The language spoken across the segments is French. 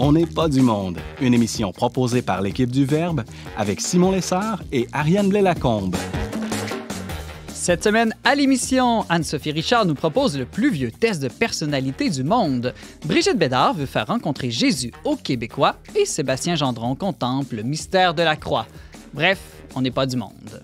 On n'est pas du monde, une émission proposée par l'équipe du Verbe avec Simon Lessard et Ariane Blais-Lacombe. Cette semaine, à l'émission, Anne-Sophie Richard nous propose le plus vieux test de personnalité du monde. Brigitte Bédard veut faire rencontrer Jésus aux Québécois et Sébastien Gendron contemple le mystère de la croix. Bref, on n'est pas du monde.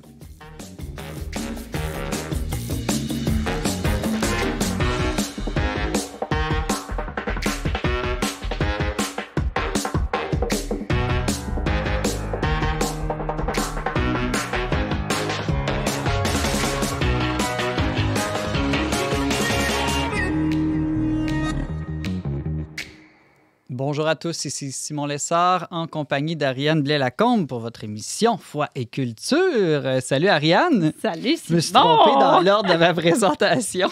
à tous, ici Simon Lessard en compagnie d'Ariane Blais-Lacombe pour votre émission Foi et Culture. Euh, salut Ariane. Salut Simon. Je me suis trompé dans l'ordre de ma présentation.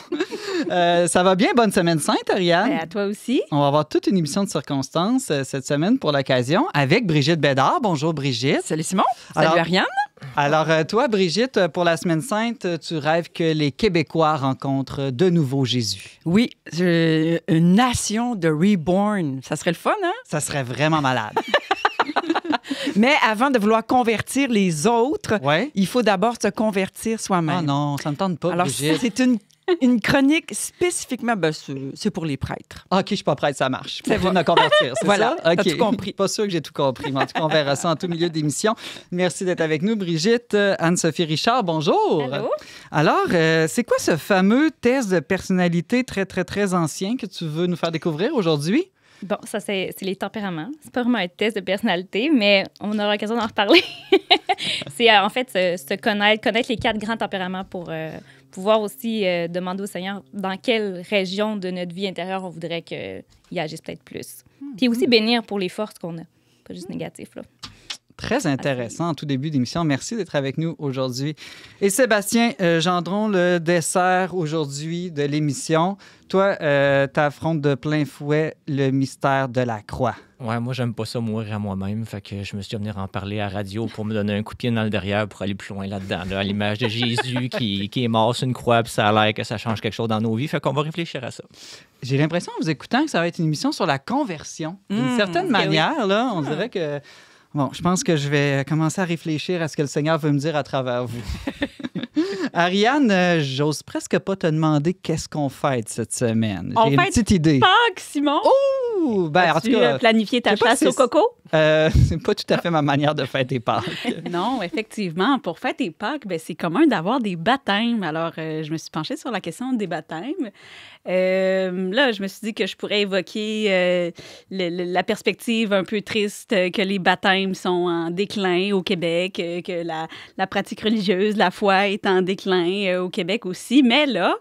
Euh, ça va bien? Bonne semaine sainte, Ariane. Et ben, à toi aussi. On va avoir toute une émission de circonstances euh, cette semaine pour l'occasion avec Brigitte Bédard. Bonjour Brigitte. Salut Simon. salut Ariane. Alors, euh, toi, Brigitte, euh, pour la Semaine Sainte, euh, tu rêves que les Québécois rencontrent de nouveau Jésus. Oui, une nation de reborn. Ça serait le fun, hein? Ça serait vraiment malade. Mais avant de vouloir convertir les autres, il faut d'abord se convertir soi-même. Ah non, ça ne tente pas. Alors, c'est une une chronique spécifiquement, ben, c'est pour les prêtres. Ah, OK, je suis pas prêtre, ça marche. C'est pour me convertir, voilà, ça? Tout compris. Pas sûr que j'ai tout compris, mais en tout cas, on verra ça en tout milieu d'émission. Merci d'être avec nous, Brigitte. Anne-Sophie Richard, bonjour. Allô? Alors, euh, c'est quoi ce fameux test de personnalité très, très, très ancien que tu veux nous faire découvrir aujourd'hui? Bon, ça, c'est les tempéraments. C'est pas vraiment un test de personnalité, mais on aura l'occasion d'en reparler. c'est euh, en fait se, connaître, connaître les quatre grands tempéraments pour, euh, pouvoir aussi euh, demander au Seigneur dans quelle région de notre vie intérieure on voudrait qu'il agisse peut-être plus. Hmm. Puis aussi hmm. bénir pour les forces qu'on a, pas juste négatif. Là. Très intéressant en tout début d'émission. Merci d'être avec nous aujourd'hui. Et Sébastien euh, Gendron, le dessert aujourd'hui de l'émission. Toi, tu euh, t'affrontes de plein fouet le mystère de la croix. Ouais, moi, j'aime pas ça mourir à moi-même. Fait que je me suis venir en parler à radio pour me donner un coup de pied dans le derrière pour aller plus loin là-dedans. à l'image de Jésus qui, qui, est mort sur une croix, puis ça a l'air que ça change quelque chose dans nos vies. Fait qu'on va réfléchir à ça. J'ai l'impression, en vous écoutant, que ça va être une émission sur la conversion. D'une hmm, certaine ben manière, là, on ah. dirait que Bon, je pense que je vais commencer à réfléchir à ce que le Seigneur veut me dire à travers vous. Ariane, euh, j'ose presque pas te demander qu'est-ce qu'on fête cette semaine. J'ai une petite idée. Pâques, Simon. Ouh! ben, tu en tout cas, euh, planifié ta place chasse au coco? Euh, c'est pas tout à fait ma manière de fêter Pâques. non, effectivement. Pour fêter Pâques, ben, c'est commun d'avoir des baptêmes. Alors, euh, je me suis penchée sur la question des baptêmes. Euh, là, je me suis dit que je pourrais évoquer la perspective un peu triste que les baptêmes sont en déclin au Québec, que la pratique religieuse, la foi est en déclin au Québec aussi. Mais là,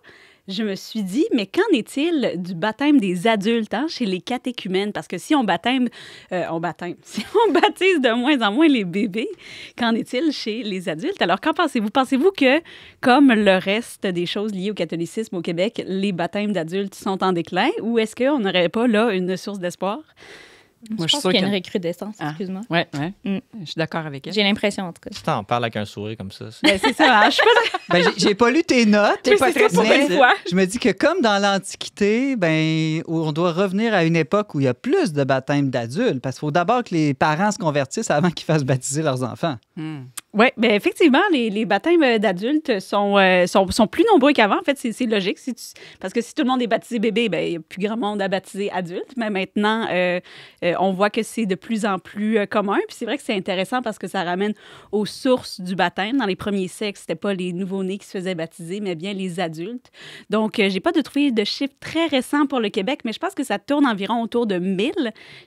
je me suis dit, mais qu'en est-il du baptême des adultes hein, chez les catéchumènes? Parce que si on baptême, euh, on baptême, si on baptise de moins en moins les bébés, qu'en est-il chez les adultes? Alors, qu'en pensez-vous? Pensez-vous que, comme le reste des choses liées au catholicisme au Québec, les baptêmes d'adultes sont en déclin ou est-ce qu'on n'aurait pas là une source d'espoir? je, pense qu'il y a une recrudescence, ah. excuse-moi. Oui, mm. ouais. je suis d'accord avec elle. J'ai l'impression, en tout cas. Tu t'en parles avec un sourire comme ça. Ben, c'est ça, hein. je pas... Ben, j'ai pas lu tes notes, pas très Je me dis que comme dans l'Antiquité, ben, on doit revenir à une époque où il y a plus de baptêmes d'adultes, parce qu'il faut d'abord que les parents se convertissent avant qu'ils fassent baptiser leurs enfants. Hmm. Ouais, Oui, ben effectivement, les, baptêmes euh, d'adultes euh, sont, sont, plus nombreux qu'avant. En fait, c'est logique. Si parce que si tout le monde est baptisé bébé, ben, il n'y a plus grand monde à baptiser adulte. Mais maintenant, euh, euh, on voit que c'est de plus en plus euh, commun. Puis c'est vrai que c'est intéressant parce que ça ramène aux sources du baptême. Dans les premiers siècles, c'était pas les nouveaux nés qui se faisaient baptiser, mais bien les adultes. Donc, euh, j'ai pas de trouvé de chiffres très récents pour le Québec, mais je pense que ça tourne environ autour de 1000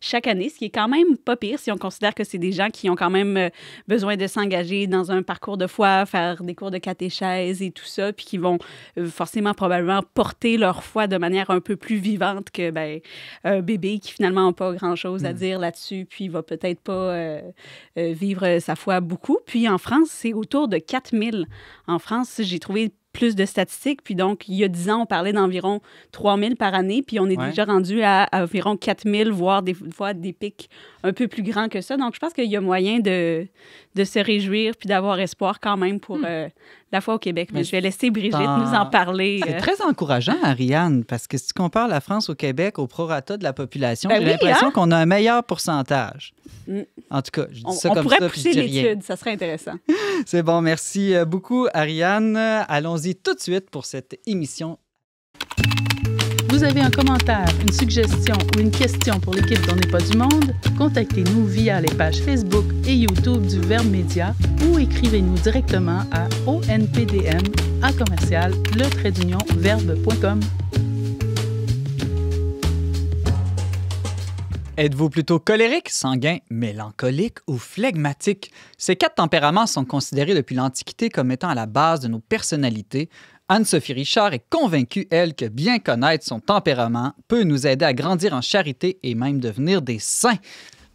chaque année, ce qui est quand même pas pire si on considère que c'est des gens qui ont quand même besoin de s'engager dans un parcours de foi, faire des cours de catéchèse et tout ça, puis qui vont forcément probablement porter leur foi de manière un peu plus vivante que ben, un bébé qui finalement n'a pas grand-chose à hmm. dire là-dessus, puis il va peut-être pas euh, euh, vivre sa foi beaucoup. Puis en France, c'est autour de 4000. En France, j'ai trouvé plus de statistiques. Puis donc, il y a 10 ans, on parlait d'environ 3000 par année, puis on est déjà rendu à, environ 4000, voire des fois des pics un peu plus grand que ça. Donc, je pense qu'il y a moyen de, de se réjouir puis d'avoir espoir quand même pour hmm. euh, la foi au Québec. Mais, je vais laisser Brigitte nous en parler. C'est euh. très encourageant, Ariane, parce que si tu compares la France au Québec au prorata de la population, ben j'ai l'impression hein? qu'on a un meilleur pourcentage. Hmm. En tout cas, je dis ça comme ça. On pourrait pousser l'étude, ça serait intéressant. C'est bon, merci euh, beaucoup, Ariane. Allons-y tout de suite pour cette émission vous avez un commentaire, une suggestion ou une question pour l'équipe d'On n'est pas du monde, contactez-nous via les pages Facebook et YouTube du Verbe Média ou écrivez-nous directement à onpdm à commercial le trait d'union verbe.com. Êtes-vous plutôt colérique, sanguin, mélancolique ou phlegmatique? Ces quatre tempéraments sont considérés depuis l'Antiquité comme étant à la base de nos personnalités, Anne-Sophie Richard est convaincue, elle, que bien connaître son tempérament peut nous aider à grandir en charité et même devenir des saints.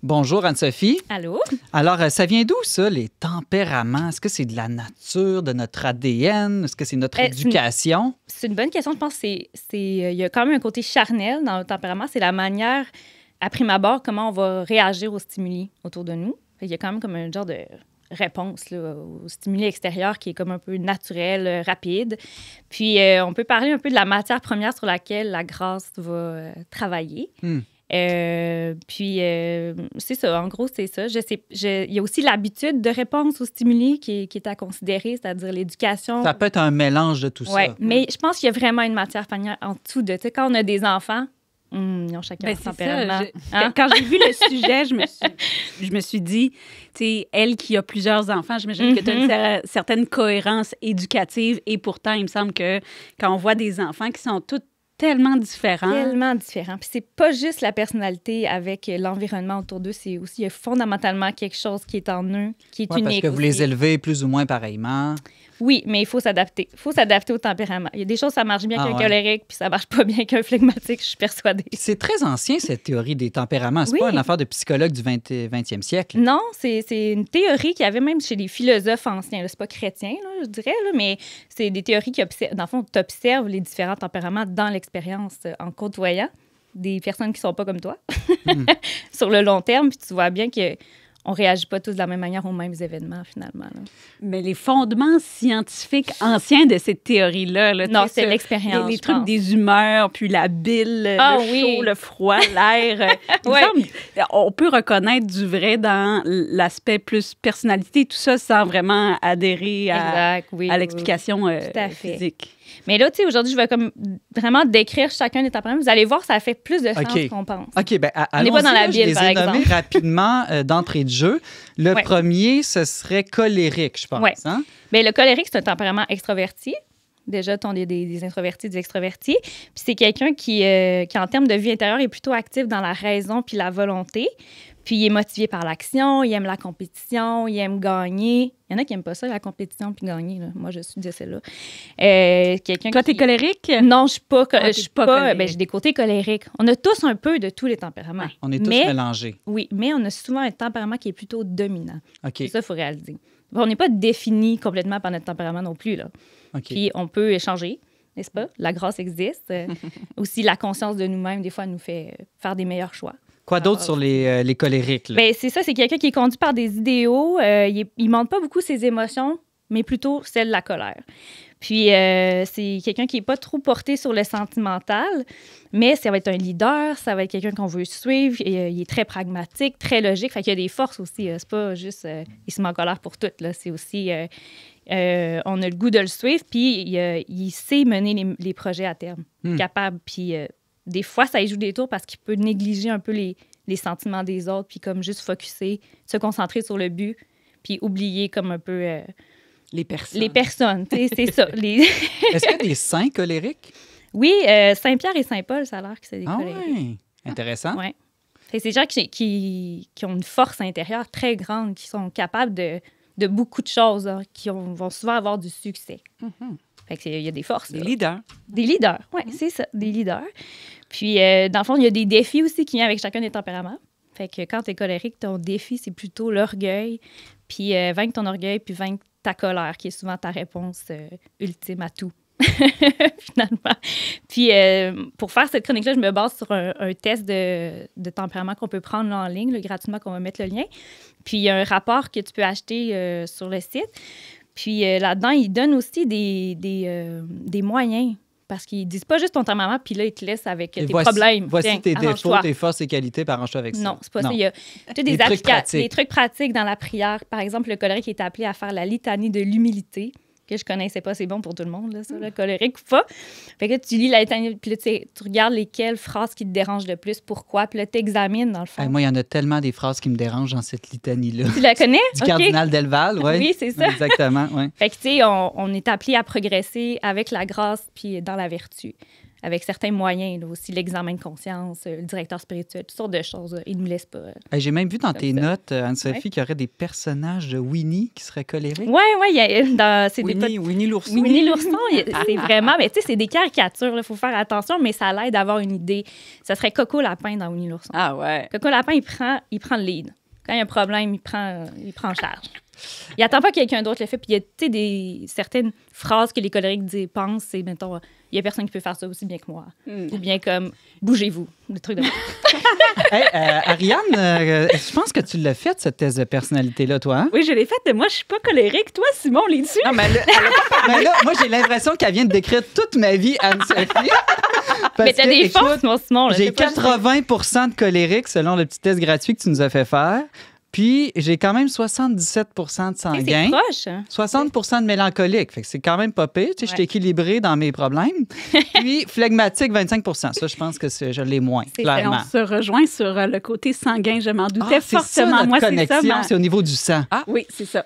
Bonjour Anne-Sophie. Allô? Alors, euh, ça vient d'où ça, les tempéraments? Est-ce que c'est de la nature, de notre ADN? Est-ce que c'est notre euh, éducation? C'est une, bonne question. Je pense qu'il euh, y a quand même un côté charnel dans le tempérament. C'est la manière, à prime abord, comment on va réagir aux stimuli autour de nous. Il y a quand même comme un genre de réponse au stimuli extérieur qui est comme un peu naturel, euh, rapide. Puis euh, on peut parler un peu de la matière première sur laquelle la grâce va euh, travailler. Hmm. puis c'est ça, en gros, c'est ça. Je sais, il y a aussi l'habitude de réponse au stimuli qui, est à considérer, c'est-à-dire l'éducation. Ça peut être un mélange de tout ouais, ça. Mais je pense qu'il y a vraiment une matière première en tout de. quand on a des enfants, Hmm, ils ont chacun ben, hein? Quand j'ai vu le sujet, je me suis, je me suis dit, tu sais, elle qui a plusieurs enfants, j'imagine mmh. que tu as une mhm. certaine cohérence éducative et pourtant, il me semble que quand on voit des enfants qui sont tous tellement différents. Tellement différents. Puis c'est pas juste la personnalité avec l'environnement autour d'eux, c'est aussi fondamentalement quelque chose qui est en eux, qui est ouais, unique. Parce que vous les élevez plus ou moins pareillement. Oui, mais il faut s'adapter. Il faut s'adapter au tempérament. Il y a des choses, ça marche bien ah qu'un colérique, puis ça marche pas bien qu'un flegmatique, je suis persuadée. C'est très ancien, cette théorie des tempéraments. C'est pas une affaire de psychologue du 20, e siècle. Non, c'est une théorie qu'il y avait même chez les philosophes anciens. C'est pas chrétien, je dirais, mais c'est des théories qui, dans le fond, les différents tempéraments dans l'expérience euh, en côtoyant des personnes qui sont pas comme toi hmm. sur le long terme, puis tu vois bien que on réagit pas tous de la même manière aux mêmes événements, finalement. Mais les fondements scientifiques anciens de cette théorie-là, c'est l'expérience. Les, trucs des humeurs, puis la bile, le ah chaud, le froid, l'air. Euh, on peut reconnaître du vrai dans l'aspect plus personnalité, tout ça, sans vraiment adhérer à, l'explication euh, physique. Mais là, tu sais, aujourd'hui, je vais comme vraiment décrire chacun des tempéraments. Vous allez voir, ça fait plus de sens qu'on pense. OK, ben, On n'est pas dans la les rapidement euh, d'entrée de jeu. Le premier, ce serait colérique, je pense. Oui. Hein? Bien, le colérique, c'est un tempérament extroverti. Déjà, on des, des, introvertis, des extrovertis. Puis c'est quelqu'un qui, euh, qui, en termes de vie intérieure, est plutôt actif dans la raison puis la volonté. Puis il est motivé par l'action, il aime la compétition, il aime gagner. Il y en a qui n'aiment pas ça, la compétition puis gagner. Moi, je suis de celle-là. Euh, quelqu'un Toi, t'es colérique? Non, je suis pas. Ah, je suis pas. Ben, j'ai des côtés colériques. On a tous un peu de tous les tempéraments. on est tous mélangés. Oui, mais on a souvent un tempérament qui est plutôt dominant. OK. Ça, il faut réaliser. On n'est pas défini complètement par notre tempérament non plus. Là. Puis on peut échanger n'est-ce pas? La grâce existe. Aussi, la conscience de nous-mêmes, des fois, nous fait faire des meilleurs choix. Quoi ah, d'autre ah, sur les, euh, les colériques? Ben, c'est ça, c'est quelqu'un qui est conduit par des idéaux. Euh, il ne montre pas beaucoup ses émotions, mais plutôt celle de la colère. Puis, euh, c'est quelqu'un qui n'est pas trop porté sur le sentimental, mais ça va être un leader, ça va être quelqu'un qu'on veut suivre. il est très pragmatique, très logique. Fait y a des forces aussi. c'est pas juste il se met en colère pour tout. C'est aussi on a le goût de le suivre, puis il sait mener les, projets à terme. Hmm. Capable, puis des fois, ça y joue des tours parce qu'il peut négliger un peu les, sentiments des autres, puis comme juste focuser, se concentrer sur le but, puis oublier comme un peu... Euh, les personnes. Les personnes, c'est ça. Les... Est-ce qu'il y a des saints colériques? Oui, euh, Saint-Pierre et Saint-Paul, ça a l'air que c'est des ah oui? Intéressant. C'est des gens qui, ont une force intérieure très grande, qui sont capables de, beaucoup de choses, hein, qui vont souvent avoir du succès. Mhm. Il Fait qu'il y a des forces. Des leaders. Des leaders, oui, mhm. c'est ça, des leaders. Puis, euh, dans le fond, il y a des défis aussi qui viennent avec chacun des tempéraments. Fait que quand tu es colérique, ton défi, c'est plutôt l'orgueil, puis euh, vaincre ton orgueil, puis vaincre ta colère, qui est souvent ta réponse euh, ultime à tout. finalement. Puis euh, pour faire cette chronique-là, je me base sur un, test de, tempérament qu'on peut prendre en ligne, gratuitement, qu'on va mettre le lien. Puis il y a un rapport que tu peux acheter sur le site. Puis là-dedans, il donne aussi des moyens parce qu'ils disent pas juste ton à maman, puis là, ils te laissent avec tes problèmes. Voici tes défauts, tes forces et qualités, par toi avec ça. Non, c'est pas ça. Il y a des, trucs des, trucs pratiques dans la prière. Par exemple, le qui est appelé à faire la litanie de l'humilité que je connaissais pas. C'est bon pour tout le monde, là, ça, le hmm. colérique ou pas. Fait que tu lis la litanie, puis là, tu regardes lesquelles phrases qui te dérangent le plus, pourquoi, puis là, tu examines, dans le fond. moi, il y en a tellement des phrases qui me dérangent dans cette litanie-là. Tu la connais? du cardinal Delval, ouais. oui. c'est ça. Exactement, oui. Fait que, tu sais, on, on, est appelé à progresser avec la grâce puis dans la vertu avec certains moyens, aussi l'examen de conscience, euh, le directeur spirituel, toutes sortes de choses. il ne nous laisse pas. Euh, j'ai même vu dans tes notes, euh, Anne-Sophie, qu'il y aurait des personnages de Winnie qui seraient colérés. Oui, oui. Winnie, des... Winnie l'ourson. Winnie l'ourson, c'est vraiment, mais tu sais, c'est des caricatures, il faut faire attention, mais ça l'aide d'avoir une idée. Ça serait Coco Lapin dans Winnie l'ourson. Ah ouais. Coco Lapin, il prend, il prend le lead. Quand il y a un problème, il prend, il prend en charge. Il tant pas quelqu'un d'autre le fait. Puis il y a, des, certaines phrases que les colériques disent, pensent, c'est, mettons, il y a personne qui peut faire ça aussi bien que moi. Hmm. Ou bien comme, bougez-vous, le truc de hey, euh, Ariane, euh, je pense que tu l'as faite, cette thèse de personnalité-là, toi. Hein? Oui, je l'ai faite. Moi, je suis pas colérique. Toi, Simon, les tu Non, mais, là, moi, j'ai l'impression qu'elle vient de décrire toute ma vie, Anne-Sophie. mais t'as des forces, mon Simon. J'ai 80 de colérique, selon le petit test gratuit que tu nous as fait faire. Puis j'ai quand même 77 de sanguin. C'est proche. 60 hein? de mélancolique. Fait que c'est quand même pas pire. Tu sais, Je suis équilibré dans mes problèmes. Puis phlegmatique, 25 Ça, je pense que je l'ai moins, clairement. on se rejoint sur euh, le côté sanguin. Je m'en doutais ah, fortement. Ça, moi, c'est ça. C'est au niveau du sang. Ah. Oui, c'est ça.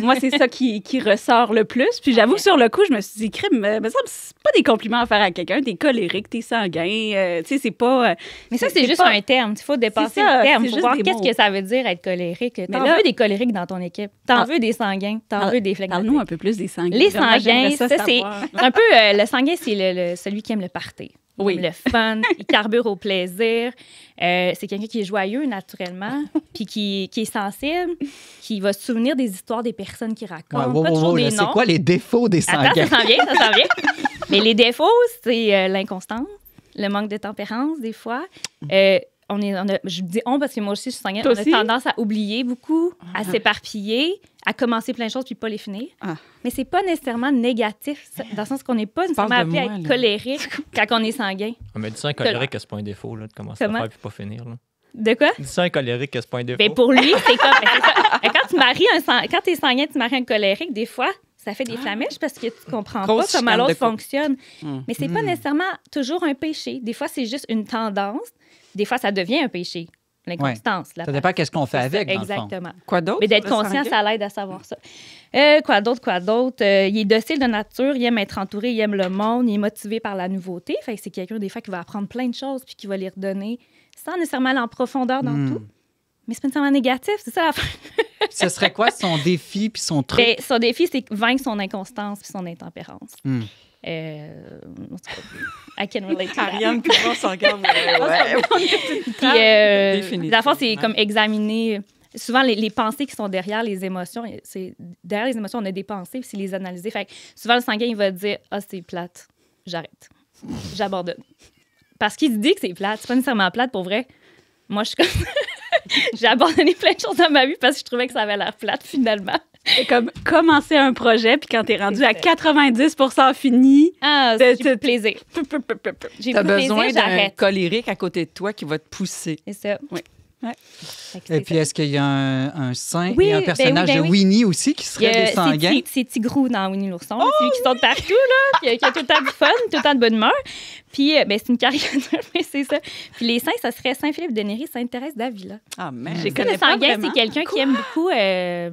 Moi, c'est ça qui, ressort le plus. Puis j'avoue, sur le coup, je me suis dit, crime, euh, c'est pas des compliments à faire à quelqu'un. T'es colérique, t'es sanguin. Euh, tu sais, c'est pas. Mais ça, c'est juste un terme. Il faut dépasser le terme. pour voir qu'est-ce que ça veut dire être T'en veux des colériques dans ton équipe. T'en ah. veux des sanguins. T'en ah, veux des flegmatiques. Parle-nous un peu plus des sanguins. Les sanguins, ça, c'est un peu... Euh, le sanguin, c'est le, celui qui aime le party. Oui. Le fun, il carbure au plaisir. Euh, c'est quelqu'un qui est joyeux naturellement, puis qui, qui, est sensible, qui va se souvenir des histoires des personnes qui racontent. Ouais, wow, wow, c'est quoi les défauts des sanguins? ça s'en vient, ça s'en vient. Mais les défauts, c'est euh, l'inconstance, le manque de tempérance des fois. Euh, on est, on a, je dis on parce que moi aussi, je suis sanguine. On a tendance à oublier beaucoup, à ah. s'éparpiller, à commencer plein de choses puis pas les finir. Mais ah. Mais c'est pas nécessairement négatif, dans le sens qu'on n'est pas nécessairement appelé à être colérique quand on est sanguin. On me dit ça, un colérique, c'est pas un défaut, là, de commencer à faire puis pas finir. De quoi? Dis ça un colérique, c'est pas un défaut. mais ben, pour lui, c'est comme. Ben, quand tu maries un sang, quand es sanguin, tu maries un colérique, des fois, ça fait des ah. flamèches parce que tu comprends pas comment l'autre fonctionne. Mais hum. Mais c'est pas hum. nécessairement toujours un péché. Des fois, c'est juste une tendance des fois, ça devient un péché. L'inconstance. Ça dépend qu'est-ce qu'on fait avec. Dans Exactement. Quoi d'autre? Mais d'être conscient, ça l'aide à savoir ça. Euh, quoi d'autre, quoi d'autre? Euh, il est docile de nature, il aime être entouré, il aime le monde, il est motivé par la nouveauté. c'est quelqu'un, des fois, qui va apprendre plein de choses puis qui va les redonner sans nécessairement aller en profondeur dans hmm. tout. Mais c'est pas nécessairement négatif, c'est ça la Ce serait quoi son défi puis son truc? Ben, son défi, c'est vaincre son inconstance puis son intempérance. Hmm. Euh, I can relate to Ariane, puis on s'en ah, euh, la force, c'est comme examiner euh, souvent les, pensées qui sont derrière les émotions, euh, derrière les émotions, on a des pensées, c'est les analyser. Fait que souvent le sanguin, il va dire "Ah, c'est plate. J'arrête. J'abandonne." Parce qu'il dit que c'est plate, c'est pas nécessairement plate pour vrai. Moi, je suis comme j'ai abandonné plein de choses dans ma vie parce que je trouvais que ça avait l'air plate finalement. C'est comme commencer un projet, puis quand t'es rendu à 90 fini, ah, j'ai plaisir. J'ai besoin d'un colérique à côté de toi qui va te pousser. C'est ça. Oui. Et puis, est-ce qu'il y a un, saint et un ben personnage ben de Winnie aussi qui serait des sanguins? C'est Tigrou dans Winnie l'ourson, qui oh, sont partout, là, qui a tout le temps de fun, tout le temps de bonne humeur. Puis, euh, ben, c'est une caricature, mais c'est ça. Puis les saints, ça serait Saint-Philippe de Néry, Sainte-Thérèse d'Avila. Ah, mais connais Le sanguin, c'est quelqu'un qui aime beaucoup euh,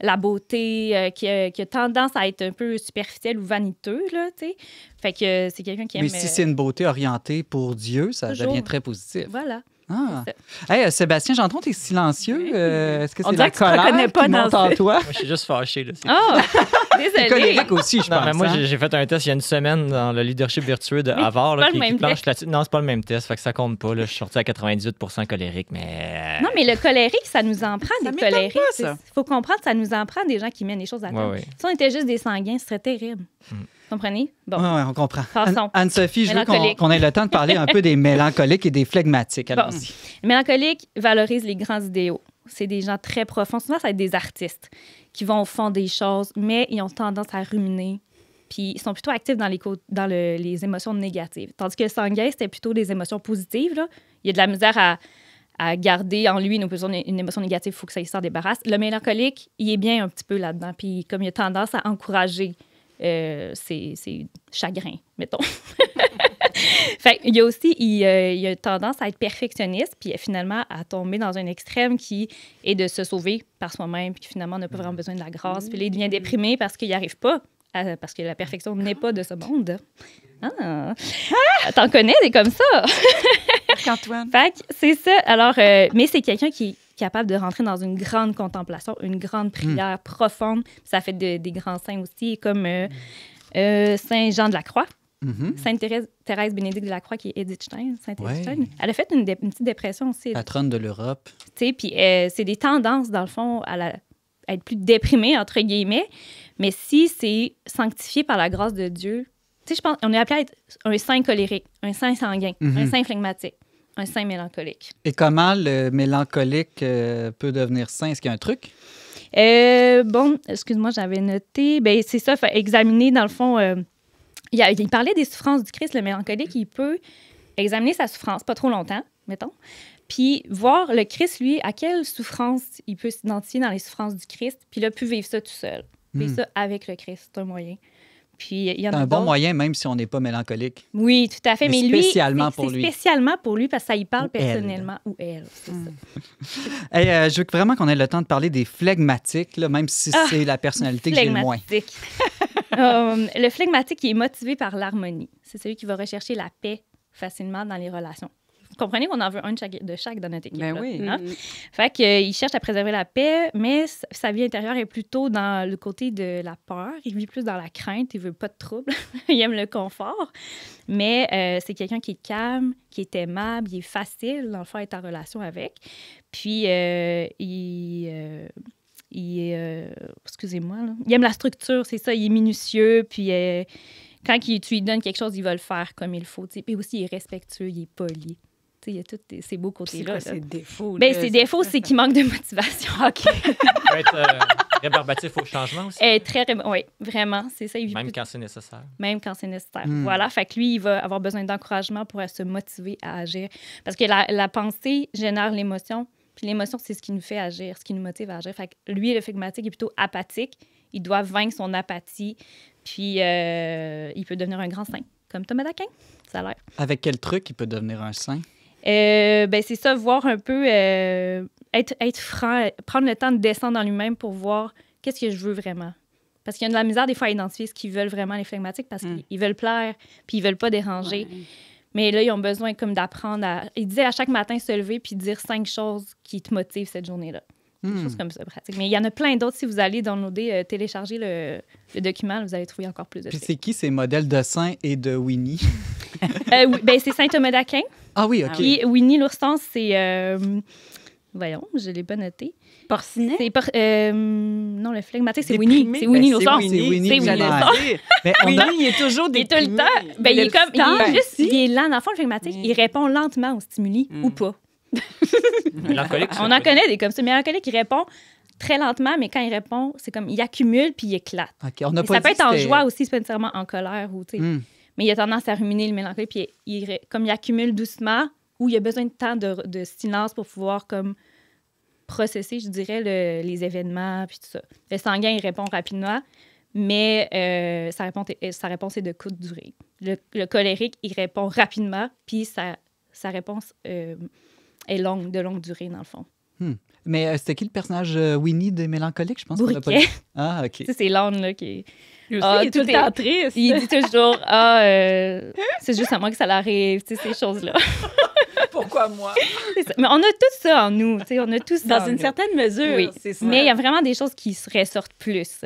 la beauté, euh, qui, a, tendance à être un peu superficiel ou vaniteux, là, tu sais. Fait que c'est quelqu'un qui aime... Mais si c'est une beauté orientée pour Dieu, ça devient très positif. Voilà. Ah. Hey, euh, Sébastien tu t'es silencieux. Euh, est-ce que c'est la colère tu te pas monte en toi? Moi, je suis juste fâché. Là. C'est- Oh, colérique aussi, je Non, mais moi, hein? j'ai fait un test il y a une semaine dans le leadership virtueux de Havard. C'est pas le même test. Non, c'est pas le même test. Fait que ça compte pas. là. Je suis sorti à 98 colérique, mais. Euh, non, mais le colérique, ça nous en prend Ça des colériques. Il faut comprendre, ça nous en prend des gens qui mènent les choses à terme. Si on était juste des sanguins, ce serait terrible. Mm comprenez? Bon. Oui, on comprend. Anne-Sophie, je veux qu'on ait le temps de parler un peu des mélancoliques et des flegmatiques. Bon. Mélancoliques valorisent les grands idéaux. C'est des gens très profonds. Souvent, ça va être des artistes qui vont au fond des choses, mais ils ont tendance à ruminer. Puis ils sont plutôt actifs dans les, dans les émotions négatives. Tandis que Sanguin, c'était plutôt des émotions positives. Là. Il y a de la misère à, à garder en lui une, une émotion négative, il faut que ça s'en débarrasse. Le mélancolique, il est bien un petit peu là-dedans. Puis comme il a tendance à encourager euh, c'est chagrin, mettons. fait, il y a aussi il, euh, a tendance à être perfectionniste, puis finalement à tomber dans un extrême qui est de se sauver par soi-même, puis finalement on n'a pas vraiment mm. besoin de la grâce. Puis il devient mm. déprimé parce qu'il n'y arrive pas, parce que la perfection n'est pas de ce monde. Ah! ah! T'en connais, des comme ça! antoine c'est ça. Alors, euh, mais c'est quelqu'un qui capable de rentrer dans une grande contemplation, une grande hmm. prière profonde. Ça fait des grands saints aussi, comme euh, hmm. euh, Saint Jean de la Croix. Mm-hmm. Sainte Thérèse, Bénédicte de la Croix, qui est Edith Stein, Sainte elle a fait une, petite dépression aussi. Patronne de l'Europe. Tu sais, puis euh, c'est des tendances, dans le fond, à, être plus déprimée, entre guillemets. Mais si c'est sanctifié par la grâce de Dieu, tu sais, je pense, on est appelé à être un saint colérique, un saint sanguin, un mm-hmm. saint phlegmatique. Un saint mélancolique. Et comment le mélancolique euh, peut devenir saint? Est-ce qu'il y a un truc? Euh, bon, excuse-moi, j'avais noté. Ben, c'est ça, fait, examiner, dans le fond, euh, il, parlait des souffrances du Christ. Le mélancolique, il peut examiner sa souffrance, pas trop longtemps, mettons, puis voir le Christ, lui, à quelle souffrance il peut s'identifier dans les souffrances du Christ, puis là, plus vivre ça tout seul. Vivre hmm. ça avec le Christ, c'est un moyen. C'est il y a un bon moyen, même si on n'est pas mélancolique. Oui, tout à fait. Mais, lui, spécialement pour lui. Spécialement pour lui, parce que ça y parle personnellement ou elle. c'est Ça. Euh, je veux vraiment qu'on ait le temps de parler des flegmatiques, même si ah, c'est la personnalité que j'ai le moins. Euh, le flegmatique, est motivé par l'harmonie. C'est celui qui va rechercher la paix facilement dans les relations comprenez qu'on en veut un de chaque, de dans notre équipe. Ben oui. Hein? Mm-hmm. Fait euh, cherche à préserver la paix, mais sa vie intérieure est plutôt dans le côté de la peur. Il vit plus dans la crainte, il veut pas de troubles. il aime le confort. Mais euh, c'est quelqu'un qui est calme, qui est aimable, il est facile, l'enfant est en relation avec. Puis, euh, il... excusez-moi, il aime la structure, c'est ça, il est minutieux, puis quand tu lui donnes quelque chose, il va le faire comme il faut. Puis aussi, il est respectueux, il est poli il y a tous ces beaux côtés-là. Ben, c'est défauts. ses défauts, c'est qu'il manque de motivation. OK. peut être euh, rébarbatif au changement aussi. Euh, très, oui, vraiment, c'est ça. Il Même quand c'est nécessaire. Même quand c'est nécessaire. Hmm. Voilà. Fait lui, il va avoir besoin d'encouragement pour se motiver à agir. Parce que la, pensée génère l'émotion. Puis l'émotion, c'est ce qui nous fait agir, ce qui nous motive à agir. Fait que lui, le phlegmatique est plutôt apathique. Il doit vaincre son apathie. Puis euh, il peut devenir un grand saint, comme Thomas d'Aquin. Ça l'air. Avec quel truc il peut devenir un saint? Euh, ben, c'est ça, voir un peu, euh, être, franc, prendre le temps de descendre dans lui-même pour voir qu'est-ce que je veux vraiment. Parce qu'il y a de la misère des fois à identifier ce qu'ils veulent vraiment, les phlegmatiques, parce mm. qu'ils veulent plaire, puis ils veulent pas déranger. Mais là, ils ont besoin comme d'apprendre à... Ils disaient à chaque matin se lever puis dire cinq choses qui te motivent cette journée-là. Des mm. choses comme ça, pratique. Mais il y en a plein d'autres. Si vous allez downloader, euh, télécharger le, document, vous allez trouver encore plus de Puis c'est qui ces modèles de Saint et de Winnie? Euh, ben, c'est Saint-Thomas d'Aquin. Ah oui, OK. Winnie l'ourson, c'est. Euh, voyons, je ne l'ai pas noté. Porcinet? C'est euh, non, le flegmatique, c'est Winnie. C'est Winnie ben, l'ourson. C'est Winnie, c'est Winnie Mais ben, Winnie, il est toujours déprimé. Il est tout le temps. Ben, il, est comme, il juste, il est lent. Dans le fond, le flegmatique, il répond lentement aux stimuli mm. ou pas. On en connaît des comme ça. Mais l'alcoolique, il répond très lentement, mais quand il répond, c'est comme il accumule puis il éclate. Ok, on a pas ça peut être en joie aussi, c'est pas nécessairement en colère ou tu sais. Mm mais il a tendance à ruminer le mélancolique, puis il, comme il accumule doucement, où il a besoin de temps de, silence pour pouvoir comme processer, je dirais, les événements, puis tout ça. Le sanguin, il répond rapidement, mais euh, sa, réponse est, sa, réponse est, de courte durée. Le, colérique, il répond rapidement, puis sa, sa réponse euh, est longue, de longue durée, dans le fond. Hmm. Mais euh, c'était qui le personnage Winnie de Mélancolique, je pense Bourriquet. pas Ah, OK. C'est l'âne, là, qui est... Ah, il est tout, le temps triste. Il dit toujours Ah, euh, c'est juste à moi que ça l'arrive, ces choses-là. Pourquoi moi? Mais on a tout ça en nous, tu sais, on a tout ça. Dans une certaine mesure, oui. c'est ça. Mais il y a vraiment des choses qui se ressortent plus.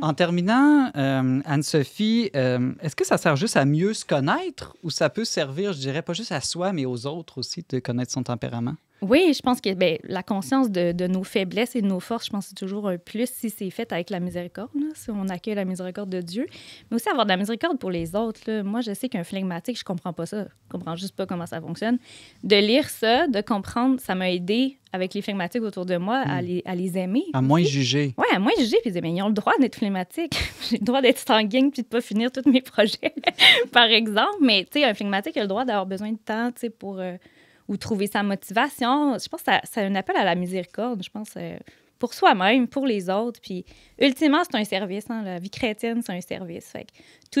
En terminant, euh, Anne-Sophie, euh, est-ce que ça sert juste à mieux se connaître ou ça peut servir, je dirais, pas juste à soi, mais aux autres aussi, de connaître son tempérament? Oui, je pense que ben, la conscience de, nos faiblesses et de nos forces, je pense que c'est toujours un plus si c'est fait avec la miséricorde, si on accueille la miséricorde de Dieu. Mais aussi avoir de la miséricorde pour les autres. Moi, je sais qu'un phlegmatique, je comprends pas ça. Je comprends juste pas comment ça fonctionne. De lire ça, de comprendre, ça m'a aidé avec les phlegmatiques autour de moi à, hmm. les, à, les, aimer. À moins juger. Oui, à moins juger. Puis ils ont le droit d'être phlegmatiques. J'ai le droit d'être sanguine puis de pas finir tous mes projets, par exemple. Mais tu sais, un phlegmatique a le droit d'avoir besoin de temps, pour... Euh, ou trouver sa motivation. Je pense que c'est un appel à la miséricorde, je pense, euh, pour soi-même, pour les autres. Puis, ultimement, c'est un service. Hein, la vie chrétienne, c'est un service. Fait que,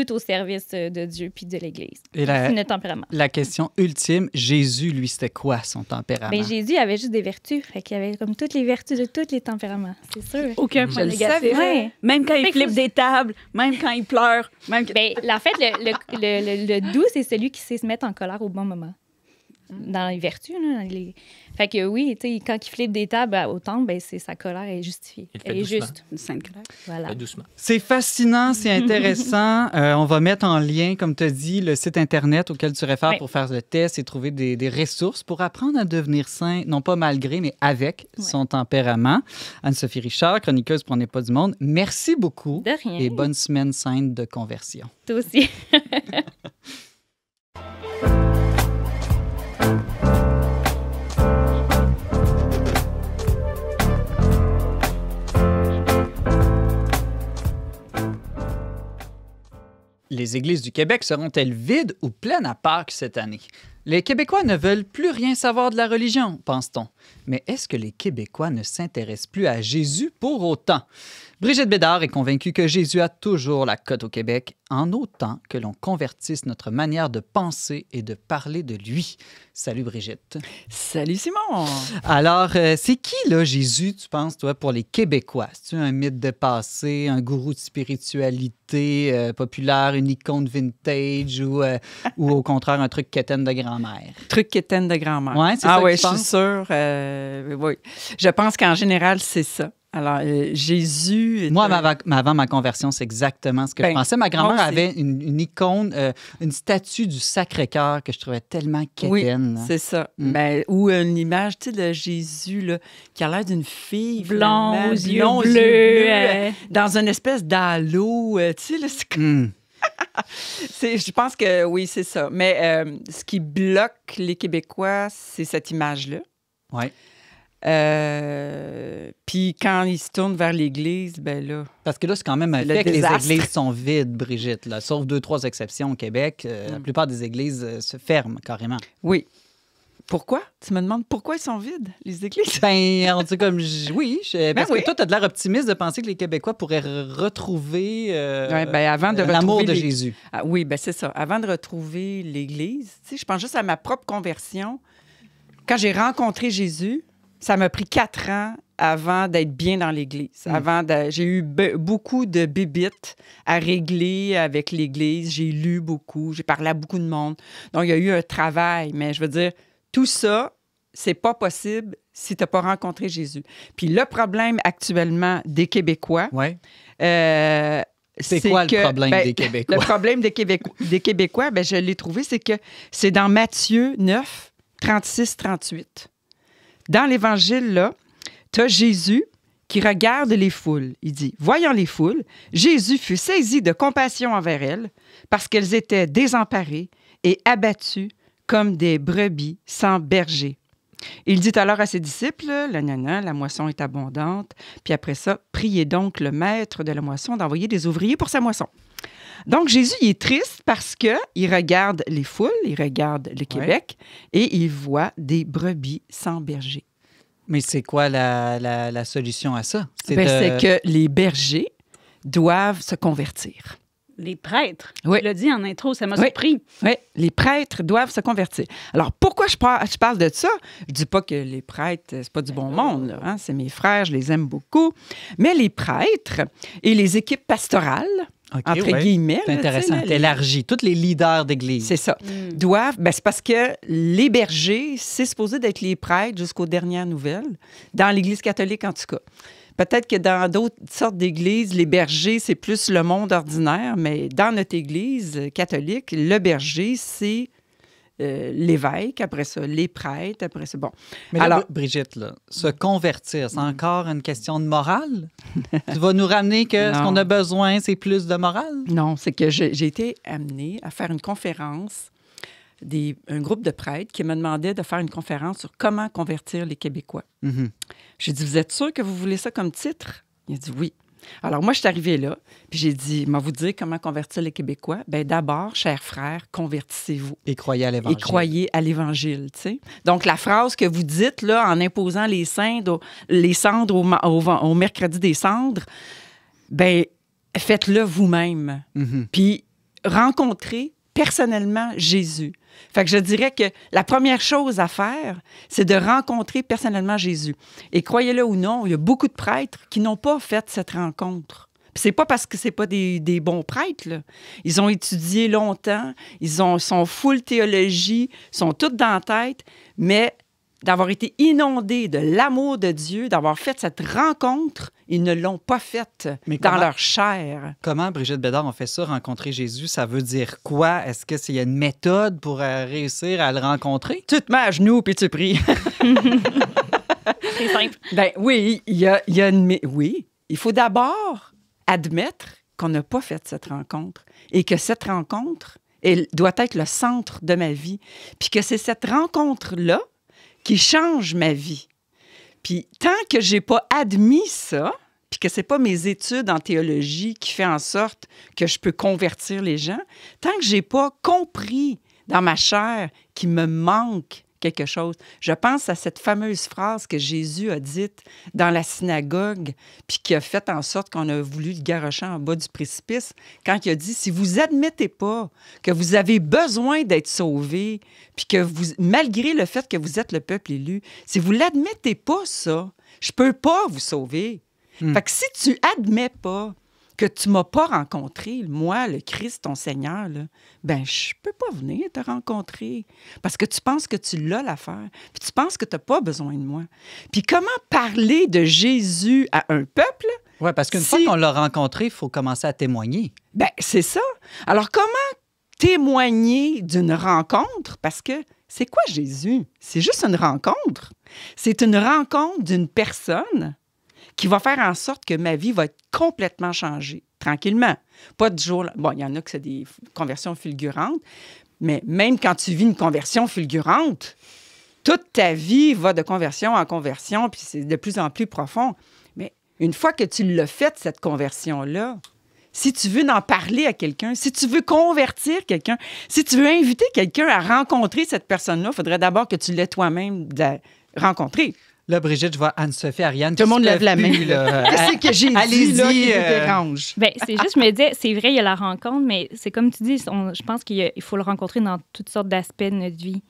tout au service de Dieu puis de l'Église. Et la, notre tempérament. La question ultime, Jésus, lui, c'était quoi son tempérament? Bien, Jésus avait juste des vertus. Fait qu'il avait comme toutes les vertus de tous les tempéraments. C'est sûr. Aucun point négatif. Même quand il flippe des tables, même quand il pleure. Même... Bien, en fait, le, le, le doux, c'est celui qui sait se mettre en colère au bon moment dans les vertus. Fait que oui, quand il flippe des tables autant, ben, c'est sa colère est justifiée. Elle est juste. Une sainte colère. Voilà. C'est fascinant, c'est intéressant. Euh, on va mettre en lien, comme tu as dit, le site Internet auquel tu réfères pour faire le test et trouver des, ressources pour apprendre à devenir saint, non pas malgré, mais avec son tempérament. Anne-Sophie Richard, chroniqueuse pour N'est pas du monde, merci beaucoup. De rien. Et bonne semaine sainte de conversion. Toi aussi. Les églises du Québec seront-elles vides ou pleines à Pâques cette année? Les Québécois ne veulent plus rien savoir de la religion, pense-t-on. Mais est-ce que les Québécois ne s'intéressent plus à Jésus pour autant? Brigitte Bédard est convaincue que Jésus a toujours la cote au Québec, en autant que l'on convertisse notre manière de penser et de parler de lui. Salut Brigitte. Salut Simon. Alors, euh, c'est qui là Jésus, tu penses, toi, pour les Québécois? C'est-tu un mythe de passé, un gourou de spiritualité euh, populaire, une icône vintage euh, ou, au contraire un truc quétaine de grand truc mère Truc de grand-mère. ah oui, je suis sûre. Euh, oui. Je pense qu'en général, c'est ça. Alors, euh, Jésus. Moi, avant, ma conversion, c'est exactement ce que je ben, pensais. Ma grand-mère avait une, icône, euh, une statue du Sacré-Cœur que je trouvais tellement quétaine. Oui, c'est ça. Mm. Ben, ou une image, tu sais, de Jésus, là, qui a l'air d'une fille. blonde, yeux dans une espèce d'halo. tu sais, mm je pense que oui, c'est ça. Mais euh, ce qui bloque les Québécois, c'est cette image-là. Oui. Euh, puis quand ils se tournent vers l'Église, ben là. Parce que là, c'est quand même que les églises sont vides, Brigitte. Là. Sauf deux, trois exceptions au Québec, euh, la mm. plupart des églises se ferment carrément. Oui, pourquoi? Tu me demandes pourquoi ils sont vides, les églises? Ben, on dit comme, oui, ben parce toi, tu as de l'air optimiste de penser que les Québécois pourraient retrouver euh, ben, avant de l'amour de Jésus. Ah oui, ben c'est ça. Avant de retrouver l'Église, je pense juste à ma propre conversion. Quand j'ai rencontré Jésus, ça m'a pris quatre ans avant d'être bien dans l'Église. Hmm. j'ai eu beaucoup de bibites à régler avec l'Église. J'ai lu beaucoup, j'ai parlé à beaucoup de monde. Donc, il y a eu un travail, mais je veux dire, tout ça, c'est pas possible si tu n'as pas rencontré Jésus. Puis le problème actuellement des Québécois, euh, c'est quoi le problème ben, des Québécois? Le problème des Québécois, ben, je l'ai trouvé, c'est que c'est dans Matthieu 9, 36, 38. Dans l'Évangile, là, tu as Jésus qui regarde les foules. Il dit, voyant les foules, Jésus fut saisi de compassion envers elles parce qu'elles étaient désemparées et abattues comme des brebis sans berger. Il dit alors à ses disciples, la la moisson est abondante, puis après ça, priez donc le maître de la moisson d'envoyer des ouvriers pour sa moisson. Donc Jésus est triste parce que il regarde les foules, il regarde le Québec et il voit des brebis sans berger. Mais c'est quoi la, solution à ça? C'est ben, que les bergers doivent se convertir les prêtres. Oui. Tu l'as dit en intro, ça m'a surpris. Oui, les prêtres doivent se convertir. Alors, pourquoi je, parle de ça? Je dis pas que les prêtres, c'est pas du bon monde, hein. C'est mes frères, je les aime beaucoup. Mais les prêtres et les équipes pastorales, entre guillemets. C'est intéressant. Là, toutes Les... Tous les leaders d'Église. C'est ça. Mm. Doivent. Ben, c'est parce que les bergers, c'est supposé d'être les prêtres jusqu'aux dernières nouvelles, dans l'Église catholique en tout cas. Peut-être que dans d'autres sortes d'églises, les bergers, c'est plus le monde ordinaire, mais dans notre Église catholique, le berger, c'est euh, l'évêque, après ça, les prêtres, après ça. Bon. Mais Alors, Brigitte, se convertir, c'est mm. encore une question de morale? tu vas nous ramener que ce qu'on a besoin, c'est plus de morale? Non, c'est que j'ai été amenée à faire une conférence un groupe de prêtres qui me demandait de faire une conférence sur comment convertir les Québécois. je mhm. J'ai dit, vous êtes sûr que vous voulez ça comme titre? Il a dit oui. Alors moi, je suis arrivée là, puis j'ai dit, moi vous dit comment convertir les Québécois. Ben d'abord, chers frères, convertissez-vous. Et croyez à l'Évangile. Et croyez à l'Évangile, tu Donc la phrase que vous dites là en imposant les, cendres, les cendres au, mercredi des cendres, ben faites-le vous-même. Mhm. Puis rencontrez personnellement Jésus. Fait que je dirais que la première chose à faire, c'est de rencontrer personnellement Jésus. Et croyez-le ou non, il y a beaucoup de prêtres qui n'ont pas fait cette rencontre. C'est pas parce que c'est pas des, bons prêtres. Ils ont étudié longtemps, ils ont, sont full théologie, sont toutes dans la tête, mais d'avoir été inondés de l'amour de Dieu, d'avoir fait cette rencontre. Ils ne l'ont pas faite dans leur chair. Comment Brigitte Bédard a fait ça, rencontrer Jésus? Ça veut dire quoi? Est-ce qu'il y a une méthode pour euh, réussir à le rencontrer? Tu te mets à genoux puis tu pries. C'est simple. Ben oui, il y a, y a une... Oui, il faut d'abord admettre qu'on n'a pas fait cette rencontre et que cette rencontre elle, doit être le centre de ma vie. Puis que c'est cette rencontre-là qui change ma vie. Puis tant que j'ai pas admis ça, puis que c'est pas mes études en théologie qui fait en sorte que je peux convertir les gens, tant que j'ai pas compris dans ma chair qui me manque quelque chose. Je pense à cette fameuse phrase que Jésus a dite dans la synagogue, puis qui a fait en sorte qu'on a voulu le garrocher en bas du précipice, quand il a dit, si vous admettez pas que vous avez besoin d'être sauvé, puis que vous, malgré le fait que vous êtes le peuple élu, si vous l'admettez pas, ça, je peux pas vous sauver. Hmm. Fait que si tu admets pas que tu m'as pas rencontré, moi, le Christ, ton Seigneur, là, ben je peux pas venir te rencontrer parce que tu penses que tu l'as l'affaire, puis tu penses que tu n'as pas besoin de moi. Puis comment parler de Jésus à un peuple? Oui, parce qu'une fois qu'on l'a rencontré, il faut commencer à témoigner. Ben c'est ça. Alors comment témoigner d'une rencontre? Parce que c'est quoi Jésus? C'est juste une rencontre. C'est une rencontre d'une personne qui va faire en sorte que ma vie va être complètement changée, tranquillement. Pas du jour. Bon, il y en a que c'est des conversions fulgurantes, mais même quand tu vis une conversion fulgurante, toute ta vie va de conversion en conversion, puis c'est de plus en plus profond. Mais une fois que tu l'as faite, cette conversion-là, si tu veux en parler à quelqu'un, si tu veux convertir quelqu'un, si tu veux inviter quelqu'un à rencontrer cette personne-là, il faudrait d'abord que tu l'aies toi-même rencontrée. Là, Brigitte, je vois Anne-Sophie, Ariane. Tout le monde lève la main. Qu'est-ce que j'ai dit là qui dérange? Euh. Ben, c'est juste, je me disais, c'est vrai, il y a la rencontre, mais c'est comme tu dis, je pense qu'il faut le rencontrer dans toutes sortes d'aspects de notre vie.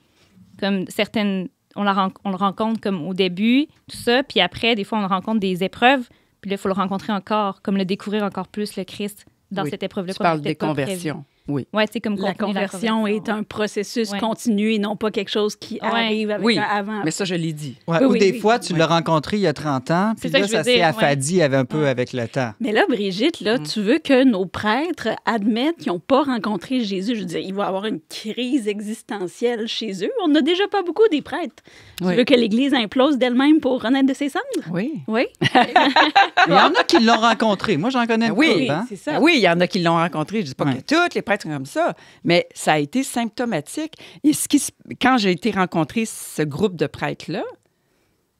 Comme certaines, on, la, le rencontre comme au début, tout ça, puis après, des fois, on rencontre des épreuves, puis là, il faut le rencontrer encore, comme le découvrir encore plus, le Christ, dans cette épreuve-là. Tu parles des conversions. Oui. c'est comme la conversion, la conversion est un processus continu et non pas quelque chose qui arrive avec oui. avant. Mais ça, je l'ai dit. Ou des fois, tu l'as rencontré il y a 30 ans, puis là, ça, s'est affadi un peu avec le temps. Mais là, Brigitte, là, mm. tu veux que nos prêtres admettent qu'ils n'ont pas rencontré Jésus. Je veux dire, il va y avoir une crise existentielle chez eux. On n'a déjà pas beaucoup des prêtres. Tu veux que l'Église implose d'elle-même pour renaître de ses cendres? Oui. Oui. il y en a qui l'ont rencontré. Moi, j'en connais Oui, hein. c'est ça. Oui, il y en a qui l'ont rencontré. Je dis pas que toutes les prêtres comme ça, mais ça a été symptomatique. Et ce qui, quand j'ai été rencontrer ce groupe de prêtres-là,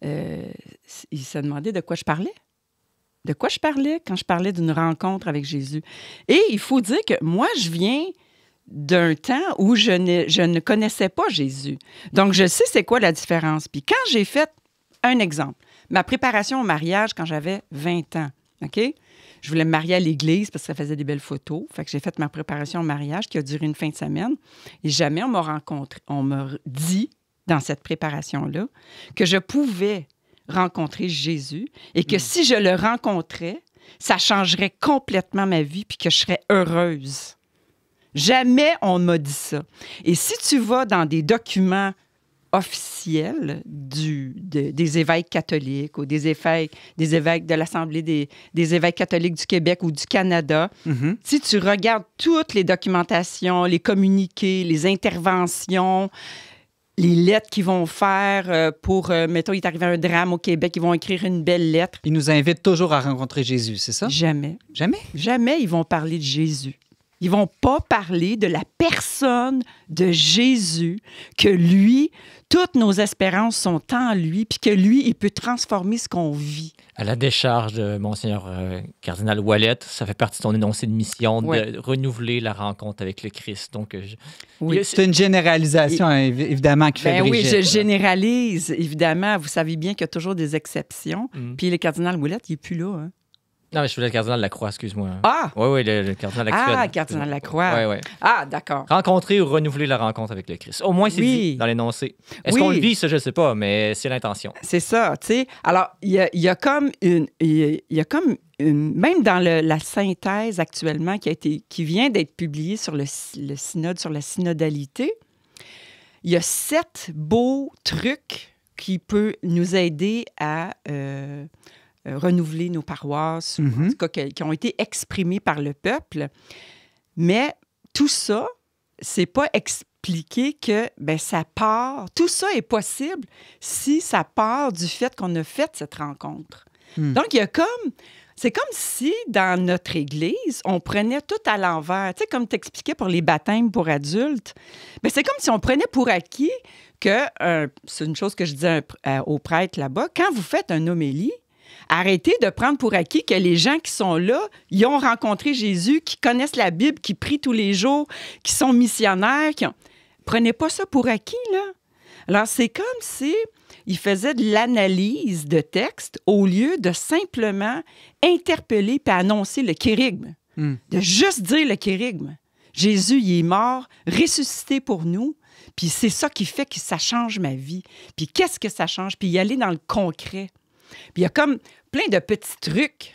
euh, ils se demandaient de quoi je parlais. De quoi je parlais quand je parlais d'une rencontre avec Jésus. Et il faut dire que moi, je viens d'un temps où je je ne connaissais pas Jésus. Donc, je sais c'est quoi la différence. Puis quand j'ai fait un exemple, ma préparation au mariage quand j'avais 20 ans, OK? Je voulais me marier à l'église parce que ça faisait des belles photos. Fait que j'ai fait ma préparation au mariage qui a duré une fin de semaine. Et jamais on m'a rencontré, on me dit dans cette préparation-là que je pouvais rencontrer Jésus et que mm. si je le rencontrais, ça changerait complètement ma vie puis que je serais heureuse. Jamais on m'a dit ça. Et si tu vas dans des documents officielle du, des évêques catholiques ou des évêques, des évêques de l'Assemblée des, évêques catholiques du Québec ou du Canada, mhm. si tu regardes toutes les documentations, les communiqués, les interventions, les lettres qu'ils vont faire euh, pour, euh, mettons, il est arrivé un drame au Québec, ils vont écrire une belle lettre. Ils nous invitent toujours à rencontrer Jésus, c'est ça? Jamais. Jamais? Jamais ils vont parler de Jésus. Ils vont pas parler de la personne de Jésus, que lui, toutes nos espérances sont en lui, puis que lui, il peut transformer ce qu'on vit. À la décharge de Monseigneur euh, Cardinal Wallet, ça fait partie de son énoncé de mission de renouveler la rencontre avec le Christ. Donc, euh, oui, c'est une généralisation, évidemment, qui fait ben Oui, je généralise, évidemment. Vous savez bien qu'il y a toujours des exceptions. Mm. Puis le Cardinal Wallet, il n'est plus là. Hein. Non, mais je voulais le cardinal de la Croix, excuse-moi. Ah! Oui, oui, le, cardinal actuel. Ah, cardinal de Oui, oui. Ah, d'accord. Rencontrer ou renouveler la rencontre avec le Christ. Au moins, c'est dit dans l'énoncé. Est-ce qu'on le vit, ça, je ne sais pas, mais c'est l'intention. C'est ça, tu sais. Alors, il y a, comme une... Il y, a comme même dans le, la synthèse actuellement qui, a été, qui vient d'être publiée sur le, synode, sur la synodalité, il y a sept beaux trucs qui peuvent nous aider à... Euh, euh, renouveler nos paroisses, mhm. qui, ont été exprimées par le peuple. Mais tout ça, c'est pas expliqué que ben, ça part, tout ça est possible si ça part du fait qu'on a fait cette rencontre. Hmm. Donc, il y a comme c'est comme si dans notre Église, on prenait tout à l'envers. Tu sais, comme t'expliquais pour les baptêmes pour adultes, mais ben, c'est comme si on prenait pour acquis que, euh, c'est une chose que je disais euh, au prêtre là-bas, quand vous faites un homélie, Arrêtez de prendre pour acquis que les gens qui sont là, ils ont rencontré Jésus, qui connaissent la Bible, qui prient tous les jours, qui sont missionnaires. Prenez pas ça pour acquis, là. Alors, c'est comme si il faisait de l'analyse de texte au lieu de simplement interpeller puis annoncer le kérigme, hmm. de juste dire le kérigme. Jésus, il est mort, ressuscité pour nous, puis c'est ça qui fait que ça change ma vie. Puis qu'est-ce que ça change? Puis y aller dans le concret. Puis il y a comme plein de petits trucs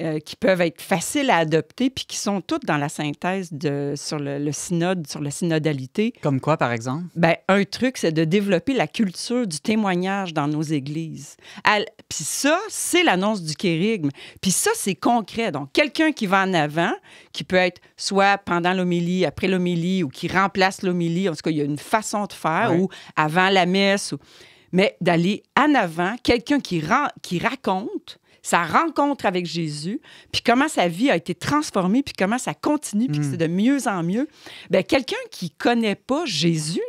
euh, qui peuvent être faciles à adopter puis qui sont toutes dans la synthèse de, sur le, synode, sur la synodalité. Comme quoi, par exemple? Ben, un truc, c'est de développer la culture du témoignage dans nos églises. Puis ça, c'est l'annonce du kérigme. Puis ça, c'est concret. Donc, quelqu'un qui va en avant, qui peut être soit pendant l'homélie, après l'homélie, ou qui remplace l'homélie, en tout cas, il y a une façon de faire, ou avant la messe. Ou mais d'aller en avant, quelqu'un qui, raconte sa rencontre avec Jésus, puis comment sa vie a été transformée, puis comment ça continue, puis que hmm. c'est de mieux en mieux. Ben quelqu'un qui connaît pas Jésus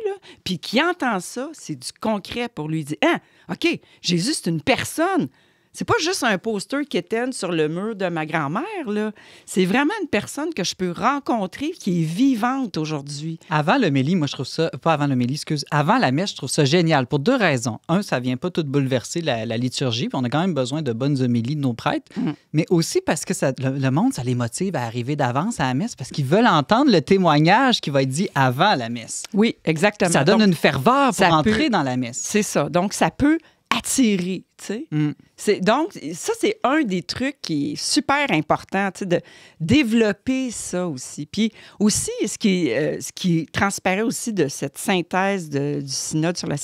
puis qui entend ça, c'est du concret pour lui dire "Hein, OK, Jésus c'est une personne, c'est pas juste un poster qui éteint sur le mur de ma grand-mère. C'est vraiment une personne que je peux rencontrer qui est vivante aujourd'hui. Avant le Mélie, moi, je trouve ça. Pas avant le excuse. Avant la messe, je trouve ça génial pour deux raisons. Un, ça vient pas tout bouleverser la, liturgie, puis on a quand même besoin de bonnes homélies de nos prêtres. Mm. Mais aussi parce que ça, le, monde, ça les motive à arriver d'avance à la messe parce qu'ils veulent entendre le témoignage qui va être dit avant la messe. Oui, exactement. Ça donne une ferveur pour entrer dans la messe. C'est ça. Donc, ça peut attirer. Mm. c'est Donc, ça, c'est un des trucs qui est super important, de développer ça aussi. Puis aussi, ce qui, euh, ce qui transparaît aussi de cette synthèse du synode sur la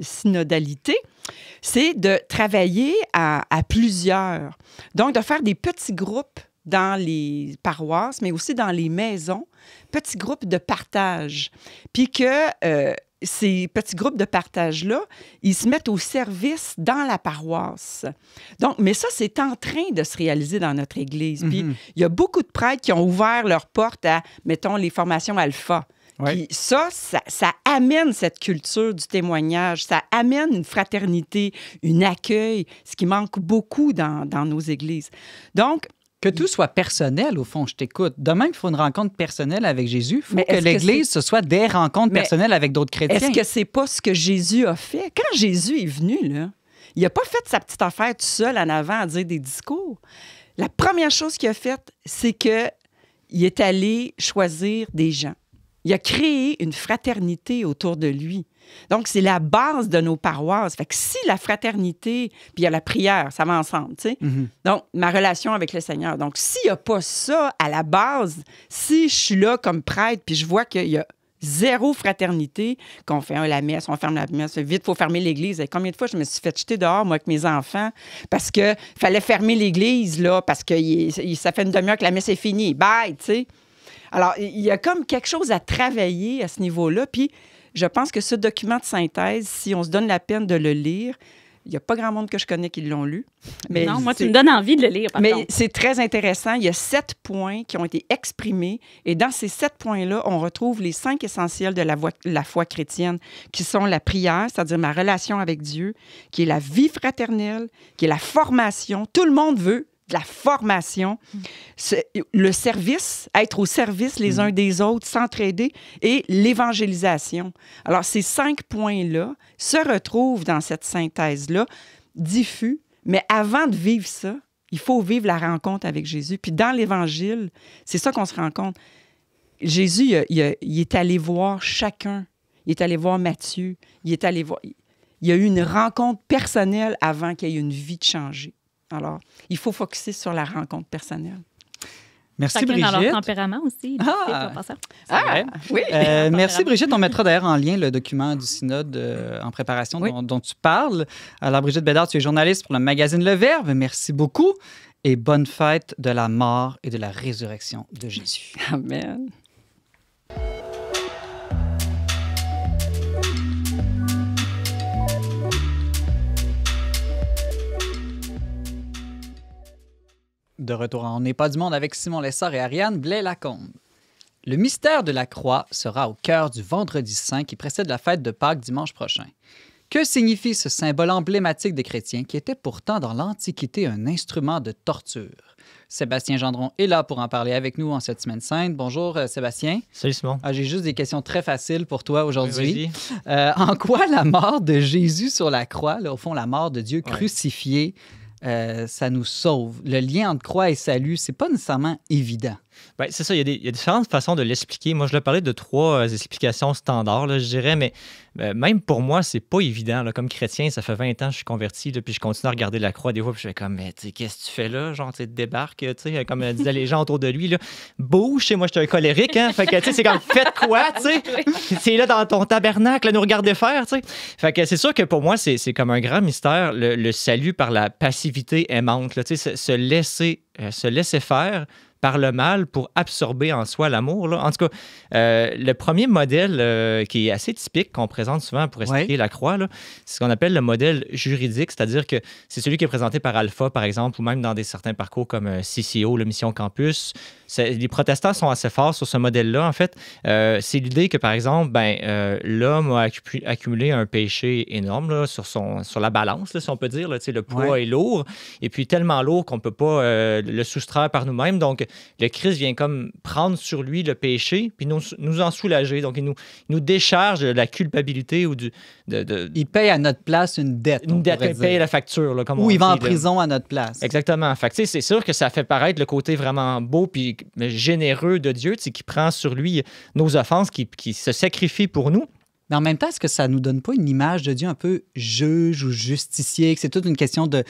synodalité, c'est de travailler à, plusieurs. Donc, de faire des petits groupes dans les paroisses, mais aussi dans les maisons, petits groupes de partage. Puis que euh, ces petits groupes de partage-là, ils se mettent au service dans la paroisse. Donc, mais ça, c'est en train de se réaliser dans notre Église. Puis, mhm. il y a beaucoup de prêtres qui ont ouvert leurs portes à, mettons, les formations alpha. ça, ça, amène cette culture du témoignage, ça amène une fraternité, un accueil, ce qui manque beaucoup dans, dans nos églises. Donc, que tout soit personnel, au fond, je t'écoute. Demain, il faut une rencontre personnelle avec Jésus. Il faut que l'Église, ce soit des rencontres personnelles avec d'autres chrétiens. Est-ce que c'est pas ce que Jésus a fait? Quand Jésus est venu, là, il n'a pas fait sa petite affaire tout seul en avant à dire des discours. La première chose qu'il a faite, c'est qu'il est allé choisir des gens. Il a créé une fraternité autour de lui. Donc, c'est la base de nos paroisses. Fait que si la fraternité, puis il y a la prière, ça va ensemble, tu sais. Mhm. Donc, ma relation avec le Seigneur. Donc, s'il n'y a pas ça à la base, si je suis là comme prêtre, puis je vois qu'il y a zéro fraternité, qu'on fait la messe, on ferme la messe, vite, il faut fermer l'église. combien de fois je me suis fait jeter dehors, moi, avec mes enfants, parce que fallait fermer l'église, là, parce que ça fait une demi-heure que la messe est finie. Bye, tu sais. Alors, il y a comme quelque chose à travailler à ce niveau-là, puis je pense que ce document de synthèse, si on se donne la peine de le lire, il n'y a pas grand monde que je connais qui l'ont lu. Mais non, moi, tu me donnes envie de le lire. Par mais c'est très intéressant. Il y a sept points qui ont été exprimés. Et dans ces sept points-là, on retrouve les cinq essentiels de la, la foi chrétienne, qui sont la prière, c'est-à-dire ma relation avec Dieu, qui est la vie fraternelle, qui est la formation. Tout le monde veut de la formation, le service, être au service les mhm. uns des autres, s'entraider et l'évangélisation. Alors, ces cinq points-là se retrouvent dans cette synthèse-là, diffus, mais avant de vivre ça, il faut vivre la rencontre avec Jésus. Puis dans l'Évangile, c'est ça qu'on se rend compte. Jésus, il, est allé voir chacun. Il est allé voir Matthieu. Il est allé voir. Il y a eu une rencontre personnelle avant qu'il y ait une vie de changée. Alors, il faut focuser sur la rencontre personnelle. Merci Chacun Brigitte. dans leur tempérament aussi. Ah, ah! oui. Euh, merci Brigitte. On mettra d'ailleurs en lien le document du synode euh, en préparation dont, dont, tu parles. Alors Brigitte Bédard, tu es journaliste pour le magazine Le Verbe. Merci beaucoup et bonne fête de la mort et de la résurrection de Jésus. Amen. de retour en On n'est pas du monde avec Simon Lessard et Ariane Blais-Lacombe. Le mystère de la croix sera au cœur du vendredi saint qui précède la fête de Pâques dimanche prochain. Que signifie ce symbole emblématique des chrétiens qui était pourtant dans l'Antiquité un instrument de torture? Sébastien Gendron est là pour en parler avec nous en cette semaine sainte. Bonjour euh, Sébastien. Salut Simon. Ah, j'ai juste des questions très faciles pour toi aujourd'hui. Euh, en quoi la mort de Jésus sur la croix, au fond la mort de Dieu crucifié, euh, ça nous sauve. Le lien entre croix et salut, c'est pas nécessairement évident. Ben, c'est ça, il y, a différentes façons de l'expliquer. Moi, je l'ai parlé de trois euh, explications standards, là, je dirais, mais euh, même pour moi, c'est pas évident. Comme chrétien, ça fait 20 ans que je suis converti, depuis puis je continue à regarder la croix des fois, puis je fais comme, mais qu'est-ce que tu fais là? Genre, tu débarques, comme euh, disaient les gens autour de lui, là, bouge, et moi, je suis un colérique, hein? Fait que, c'est comme, faites quoi, tu sais? C'est là dans ton tabernacle, nous regarder faire, Fait que c'est sûr que pour moi, c'est comme un grand mystère, le, salut par la passivité aimante, se, se laisser faire par le mal pour absorber en soi l'amour. En tout cas, euh, le premier modèle euh, qui est assez typique, qu'on présente souvent pour expliquer la croix, c'est ce qu'on appelle le modèle juridique, c'est-à-dire que c'est celui qui est présenté par Alpha, par exemple, ou même dans des, certains parcours comme euh, CCO, le Mission Campus. Les protestants sont assez forts sur ce modèle-là. En fait, c'est l'idée que, par exemple, ben, l'homme a accumulé un péché énorme sur, son, sur la balance, si on peut dire. le poids est lourd, et puis tellement lourd qu'on ne peut pas le soustraire par nous-mêmes. Donc, le Christ vient comme prendre sur lui le péché, puis nous, nous en soulager. Donc, il nous, nous décharge de la culpabilité ou du. De, il paye à notre place une dette. Une dette, il paye la facture. comme ou il va en prison à notre place. Exactement. Fait c'est sûr que ça fait paraître le côté vraiment beau puis généreux de Dieu, qui prend sur lui nos offenses, qui, qui se sacrifie pour nous. Mais en même temps, est-ce que ça nous donne pas une image de Dieu un peu juge ou justicier, que c'est toute une question de,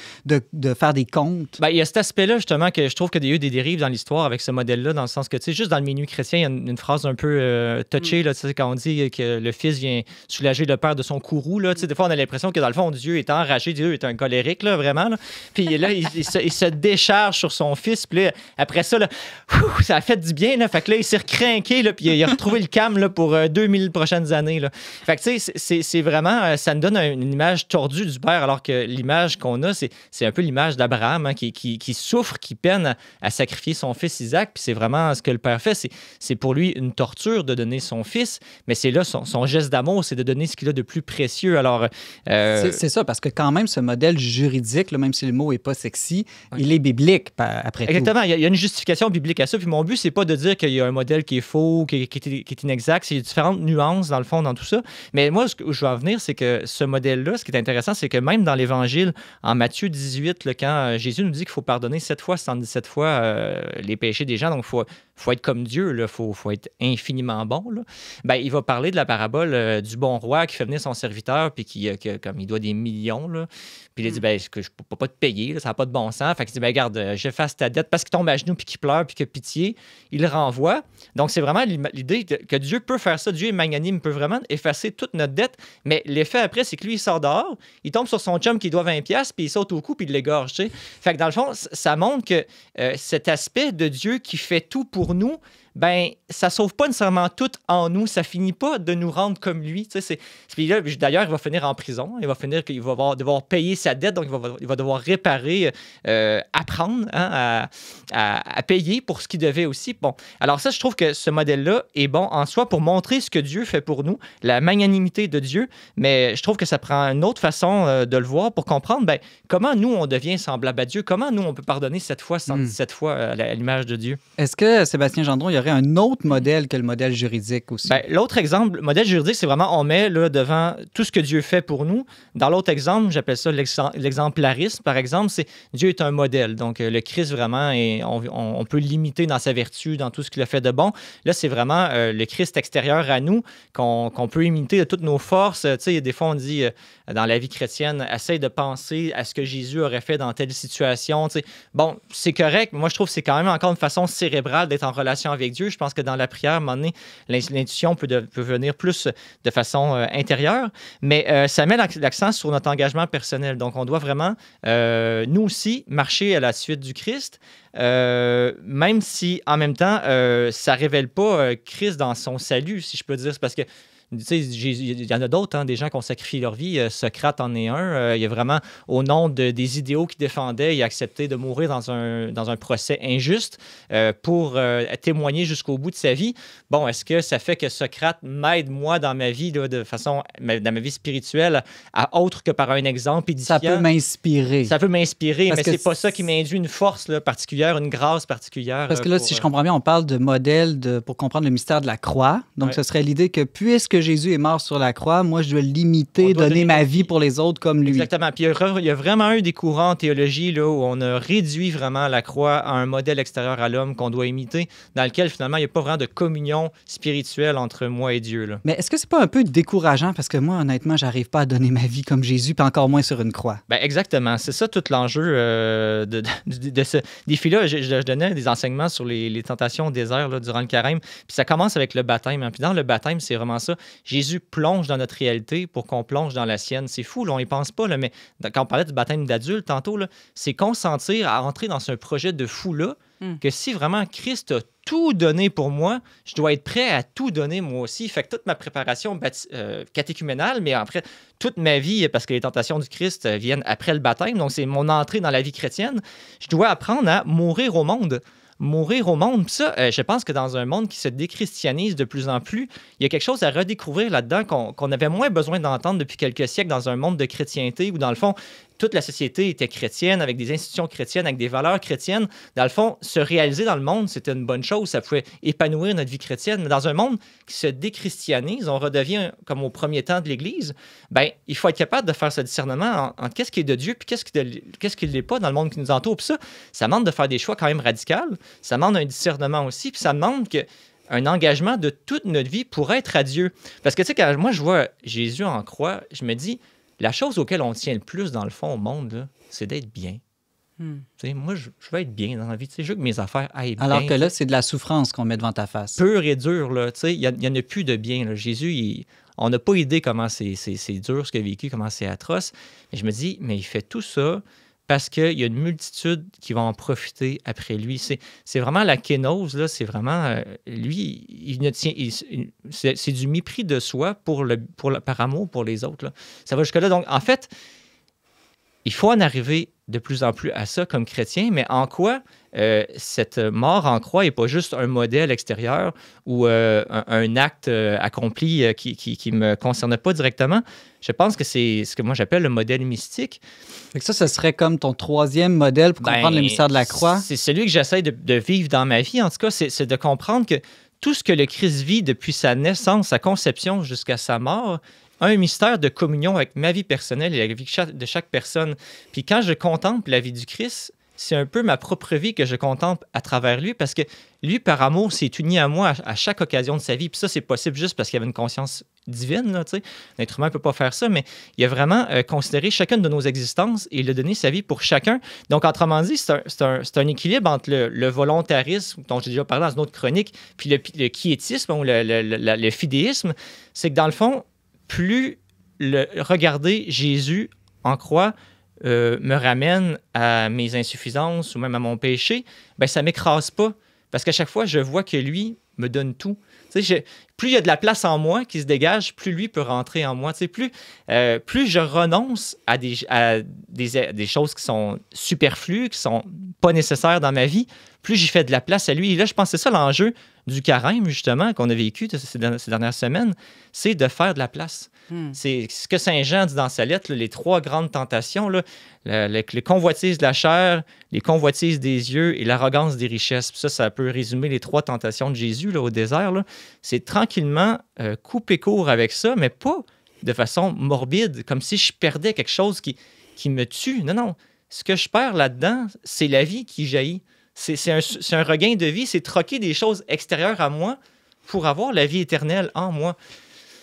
faire des comptes? Bien, il y a cet aspect-là, justement, que je trouve qu'il y a eu des dérives dans l'histoire avec ce modèle-là, dans le sens que, tu sais, juste dans le menu chrétien, il y a une, phrase un peu euh, touchée, mm. là, tu sais, quand on dit que le fils vient soulager le père de son courroux, là, tu sais, des fois, on a l'impression que, dans le fond, Dieu est enragé, Dieu est un colérique, là, vraiment, Puis là, il, se, décharge sur son fils, puis après ça, ça a fait du bien, là. Fait que là, il s'est recrinqué, là, puis il a retrouvé le calme, là, pour 2000 euh, prochaines années, là. Fait tu sais, c'est vraiment, euh, ça nous donne une image tordue du père, alors que l'image qu'on a, c'est un peu l'image d'Abraham hein, qui, souffre, qui peine à, sacrifier son fils Isaac. Puis c'est vraiment ce que le père fait. C'est pour lui une torture de donner son fils, mais c'est là son, geste d'amour, c'est de donner ce qu'il a de plus précieux. Alors, euh, c'est ça, parce que quand même, ce modèle juridique, même si le mot est pas sexy, il est biblique après tout. Exactement, il y a une justification biblique à ça. Puis mon but, c'est pas de dire qu'il y a un modèle qui est faux, qui, est, qui est inexact. C'est différentes nuances dans le fond dans tout ça. Mais moi, ce que je veux en venir, c'est que ce modèle-là, ce qui est intéressant, c'est que même dans l'Évangile, en Matthieu 18, le quand euh, Jésus nous dit qu'il faut pardonner 7 fois, 77 fois euh, les péchés des gens, donc il faut, faut être comme Dieu, il faut, faut être infiniment bon, Ben, il va parler de la parabole euh, du bon roi qui fait venir son serviteur, puis qui, comme il doit des millions, là, puis il dit, mm. ben, je ne peux pas te payer, ça n'a pas de bon sens. Fait qu'il dit, ben, euh, j'efface ta dette parce qu'il tombe à genoux, puis qu'il pleure, puis que pitié, il le renvoie. Donc, c'est vraiment l'idée que Dieu peut faire ça. Dieu est magnanime, peut vraiment effacer toute notre dette. Mais l'effet après, c'est que lui, il sort dehors, il tombe sur son chum qui doit 20$, puis il saute au cou, puis il l'égorge. Fait que dans le fond, ça montre que euh, cet aspect de Dieu qui fait tout pour nous, ben ça sauve pas nécessairement tout en nous, ça finit pas de nous rendre comme lui. c'est... D'ailleurs, il va finir en prison, il va finir qu'il va devoir, payer sa dette, donc il va, il va devoir réparer, euh, apprendre hein, à, à, payer pour ce qu'il devait aussi. Bon, alors ça, je trouve que ce modèle-là est bon en soi pour montrer ce que Dieu fait pour nous, la magnanimité de Dieu, mais je trouve que ça prend une autre façon euh, de le voir pour comprendre ben, comment nous, on devient semblable à Dieu, comment nous, on peut pardonner cette fois, 117 hmm. fois euh, à l'image de Dieu. Est-ce que, Sébastien Gendron, il y a un autre modèle que le modèle juridique aussi. Ben, l'autre exemple, le modèle juridique, c'est vraiment on met là, devant tout ce que Dieu fait pour nous. Dans l'autre exemple, j'appelle ça l'exemplarisme, par exemple, c'est Dieu est un modèle. Donc, euh, le Christ, vraiment, et on, peut l'imiter dans sa vertu, dans tout ce qu'il a fait de bon. Là, c'est vraiment euh, le Christ extérieur à nous qu'on peut imiter de toutes nos forces. Tu sais, des fois, on dit, euh, dans la vie chrétienne, essaye de penser à ce que Jésus aurait fait dans telle situation. bon, c'est correct, mais moi je trouve que c'est quand même encore une façon cérébrale d'être en relation avec Dieu. Je pense que dans la prière, à un moment donné, l'intuition peut, venir plus de façon euh, intérieure, mais euh, ça met l'accent sur notre engagement personnel. Donc on doit vraiment, euh, nous aussi, marcher à la suite du Christ. même si en même temps, ça révèle pas Christ dans son salut, si je peux dire. parce que il y en a d'autres, hein, des gens qui ont sacrifié leur vie. Euh, Socrate en est un. Euh, il y a vraiment, au nom de, des idéaux qu'il défendait, il a accepté de mourir dans un, dans un procès injuste euh, pour témoigner jusqu'au bout de sa vie. Bon, est-ce que ça fait que Socrate m'aide, moi, dans ma vie, de façon, dans ma vie spirituelle, à autre que par un exemple édifiant? Ça peut m'inspirer. Ça peut m'inspirer, mais c'est pas ça qui m'induit une force particulière, une grâce particulière. Parce que là, si je comprends bien, on parle de modèle de, pour comprendre le mystère de la croix. Donc, ce serait l'idée que puisque Jésus est mort sur la croix, moi, je dois limiter, donner, ma vie pour les autres comme lui. Exactement. Puis il y a vraiment eu des courants en théologie là, où on a réduit vraiment la croix à un modèle extérieur à l'homme qu'on doit imiter, dans lequel finalement, il n'y a pas vraiment de communion spirituelle entre moi et Dieu. Mais est-ce que c'est pas un peu décourageant? Parce que moi, honnêtement, j'arrive pas à donner ma vie comme Jésus, puis encore moins sur une croix. Ben exactement. C'est ça tout l'enjeu euh, de, ce défi-là. Je, donnais des enseignements sur les, tentations au désert là, durant le carême. Puis ça commence avec le baptême. Hein. Puis dans le baptême, c'est vraiment ça. Jésus plonge dans notre réalité pour qu'on plonge dans la sienne. C'est fou, on n'y pense pas, mais quand on parlait du baptême d'adulte tantôt, c'est consentir à entrer dans ce projet de fou-là, hmm. que si vraiment Christ a tout donné pour moi, je dois être prêt à tout donner moi aussi. Fait que toute ma préparation euh, catéchuménale, mais après toute ma vie, parce que les tentations du Christ euh, viennent après le baptême, donc c'est mon entrée dans la vie chrétienne, je dois apprendre à mourir au monde mourir au monde. Puis ça, euh, je pense que dans un monde qui se déchristianise de plus en plus, il y a quelque chose à redécouvrir là-dedans qu'on avait moins besoin d'entendre depuis quelques siècles dans un monde de chrétienté où, dans le fond, toute la société était chrétienne, avec des institutions chrétiennes, avec des valeurs chrétiennes, dans le fond, se réaliser dans le monde, c'était une bonne chose. Ça pouvait épanouir notre vie chrétienne. Mais dans un monde qui se déchristianise, on redevient comme au premier temps de l'Église, ben, il faut être capable de faire ce discernement entre en qu'est-ce qui est de Dieu puis qu'est-ce qui ne l'est pas dans le monde qui nous entoure. ça, demande de faire des choix quand même radicaux. Ça demande un discernement aussi. Puis ça demande que un engagement de toute notre vie pour être à Dieu. Parce que, tu sais, quand moi, je vois Jésus en croix, je me dis, la chose auquel on tient le plus, dans le fond, au monde, c'est d'être bien. Hmm. Moi, je, veux être bien dans la vie. je veux que mes affaires aillent bien. Alors que là, c'est de la souffrance qu'on met devant ta face. Pure et dure. Il n'y en a plus de bien. Jésus, on n'a pas idée comment c'est dur ce qu'il a vécu, comment c'est atroce. Mais je me dis, mais il fait tout ça parce qu'il y a une multitude qui va en profiter après lui. C'est vraiment la kénose, là, c'est vraiment, euh, lui, il ne tient, c'est du mépris de soi pour le, pour par amour pour les autres. Ça va jusque-là. Donc, en fait, il faut en arriver de plus en plus à ça comme chrétien, mais en quoi euh, cette mort en croix n'est pas juste un modèle extérieur ou euh, un, acte euh, accompli qui ne me concerne pas directement? Je pense que c'est ce que moi j'appelle le modèle mystique. Et ça, ce serait comme ton troisième modèle pour comprendre le ben, mystère de la croix? C'est celui que j'essaie de, de, vivre dans ma vie. En tout cas, c'est de comprendre que tout ce que le Christ vit depuis sa naissance, sa conception jusqu'à sa mort, un mystère de communion avec ma vie personnelle et la vie de chaque personne. Puis quand je contemple la vie du Christ, c'est un peu ma propre vie que je contemple à travers lui parce que lui, par amour, s'est uni à moi à, chaque occasion de sa vie. Puis ça, c'est possible juste parce qu'il y avait une conscience divine. Là, L'être humain ne peut pas faire ça, mais il a vraiment euh, considéré chacune de nos existences et il a donné sa vie pour chacun. Donc, autrement dit, c'est un, un, équilibre entre le, volontarisme, dont j'ai déjà parlé dans une autre chronique, puis le, le quiétisme ou le, le fidéisme. C'est que dans le fond, plus le regarder Jésus en croix euh, me ramène à mes insuffisances ou même à mon péché, ben ça m'écrase pas parce qu'à chaque fois je vois que lui me donne tout. plus il y a de la place en moi qui se dégage, plus lui peut rentrer en moi. plus, euh, plus je renonce à des, des, choses qui sont superflues, qui sont pas nécessaires dans ma vie, plus j'y fais de la place à lui. Et là, je pensais que ça l'enjeu du carême, justement, qu'on a vécu ces, dernières semaines, c'est de faire de la place. Hmm. C'est ce que Saint Jean dit dans sa lettre, les trois grandes tentations, les convoitises de la chair, les convoitises des yeux et l'arrogance des richesses. ça, ça peut résumer les trois tentations de Jésus là, au désert. C'est tranquillement euh, couper court avec ça, mais pas de façon morbide, comme si je perdais quelque chose qui, qui me tue. Non, non. Ce que je perds là-dedans, c'est la vie qui jaillit. C'est un, regain de vie, c'est troquer des choses extérieures à moi pour avoir la vie éternelle en moi.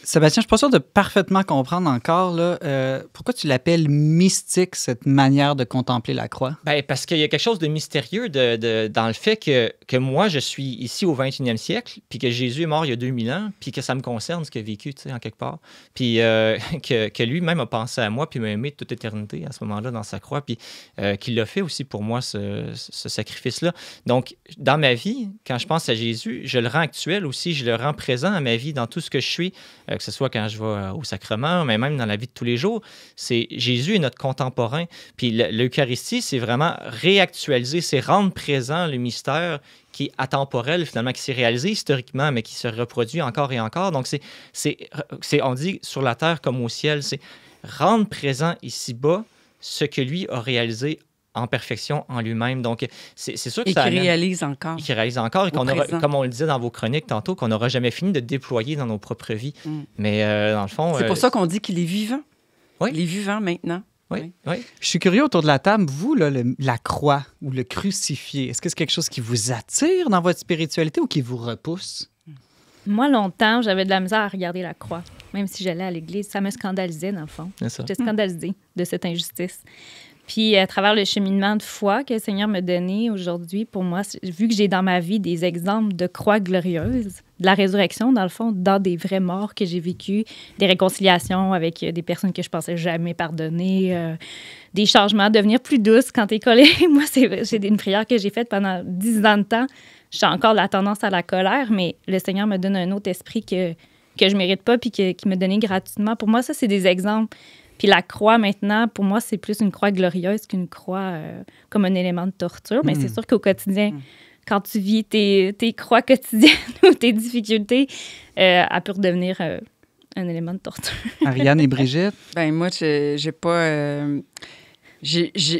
Sébastien, je ne suis pas sûr de parfaitement comprendre encore là, euh, pourquoi tu l'appelles mystique, cette manière de contempler la croix. Ben, parce qu'il y a quelque chose de mystérieux de, dans le fait que, que, moi, je suis ici au 21e siècle, puis que Jésus est mort il y a 2000 ans, puis que ça me concerne ce qu'il a vécu, tu sais, en quelque part. Puis euh, que, que lui-même a pensé à moi, puis m'a aimé toute éternité à ce moment-là dans sa croix, puis euh, qu'il l'a fait aussi pour moi, ce, ce sacrifice-là. Donc, dans ma vie, quand je pense à Jésus, je le rends actuel aussi, je le rends présent à ma vie, dans tout ce que je suis euh, que ce soit quand je vais euh, au sacrement, mais même dans la vie de tous les jours. C'est Jésus est notre contemporain. Puis l'Eucharistie, c'est vraiment réactualiser, c'est rendre présent le mystère qui est atemporel, finalement, qui s'est réalisé historiquement, mais qui se reproduit encore et encore. Donc, c'est, on dit sur la terre comme au ciel, c'est rendre présent ici-bas ce que lui a réalisé en perfection en lui-même. Donc, c'est sûr que et ça. réalise encore. qui réalise encore. Et qu'on comme on le disait dans vos chroniques tantôt, qu'on n'aura jamais fini de déployer dans nos propres vies. Mm. Mais euh, dans le fond. C'est pour euh, ça qu'on dit qu'il est vivant. Il est vivant maintenant. Oui, oui. Je suis curieux autour de la table, vous, la croix ou le crucifié, est-ce que c'est quelque chose qui vous attire dans votre spiritualité ou qui vous repousse? Moi, longtemps, j'avais de la misère à regarder la croix, même si j'allais à l'église. Ça me scandalisait, dans le fond. J'étais scandalisée de cette injustice. Puis à travers le cheminement de foi que le Seigneur me donné aujourd'hui, pour moi, vu que j'ai dans ma vie des exemples de croix glorieuse, de la résurrection, dans le fond, dans des vrais morts que j'ai vécu, des réconciliations avec euh, des personnes que je pensais jamais pardonner, euh, des changements, devenir plus douce quand tu es collé. moi, c'est une prière que j'ai faite pendant dix ans de temps. J'ai encore la tendance à la colère, mais le Seigneur me donne un autre esprit que que je mérite pas puis qui me donnait gratuitement. Pour moi, ça, c'est des exemples puis la croix, maintenant, pour moi, c'est plus une croix glorieuse qu'une croix euh, comme un élément de torture. Mais c'est mm. sûr qu'au quotidien, mm. quand tu vis tes, croix quotidiennes ou tes difficultés, euh, elle peut redevenir euh, un élément de torture. Ariane et Brigitte? Ben moi, j'ai pas...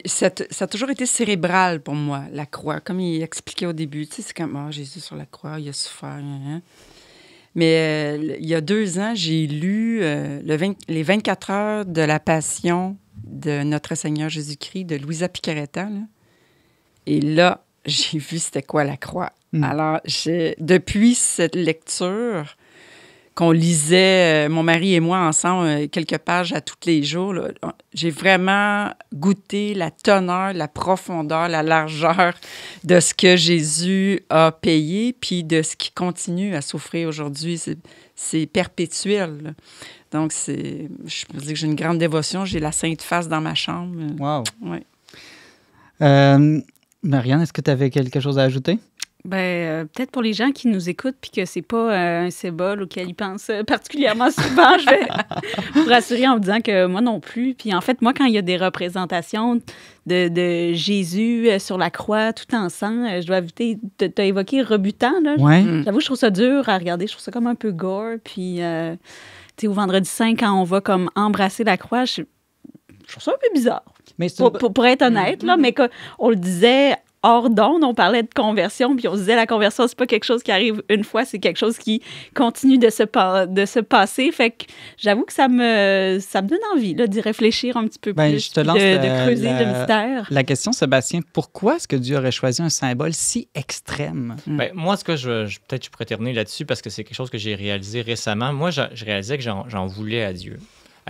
ça, a toujours été cérébral pour moi, la croix. Comme il expliquait au début, tu sais, c'est comme, oh, Jésus sur la croix, il a souffert. Hein, hein. Mais euh, il y a deux ans, j'ai lu euh, Les 24 heures de la Passion de Notre Seigneur Jésus-Christ de Louisa Picaretta. Et là, j'ai vu c'était quoi la croix. Mais hmm. Alors, depuis cette lecture, on lisait, euh, mon mari et moi, ensemble, euh, quelques pages à tous les jours. J'ai vraiment goûté la teneur, la profondeur, la largeur de ce que Jésus a payé, puis de ce qui continue à souffrir aujourd'hui. C'est perpétuel. Donc, je peux dire que j'ai une grande dévotion. J'ai la Sainte Face dans ma chambre. Wow. Euh, Marianne, est-ce que tu avais quelque chose à ajouter? Ben, euh, peut-être pour les gens qui nous écoutent puis que c'est pas euh, un sébole auquel ils pensent euh, particulièrement souvent, je vais vous rassurer en vous disant que moi non plus. Puis en fait, moi, quand il y a des représentations de, de Jésus sur la croix, tout ensemble je dois éviter. Tu as évoqué rebutant, là. Ouais. Mm. J'avoue, je trouve ça dur à regarder. Je trouve ça comme un peu gore. Puis, tu sais, au vendredi 5, quand on va comme embrasser la croix, je, trouve ça un peu bizarre. Mais pour, être honnête, là, mm. mais on le disait hors on parlait de conversion, puis on se disait la conversion, c'est pas quelque chose qui arrive une fois, c'est quelque chose qui continue de se, de se passer. Fait que j'avoue que ça me, ça me donne envie d'y réfléchir un petit peu ben, plus, je te de, creuser le mystère. La question, Sébastien, pourquoi est-ce que Dieu aurait choisi un symbole si extrême? Ben, moi, ce que je, peut-être je pourrais terminer là-dessus parce que c'est quelque chose que j'ai réalisé récemment. Moi, je réalisais que j'en voulais à Dieu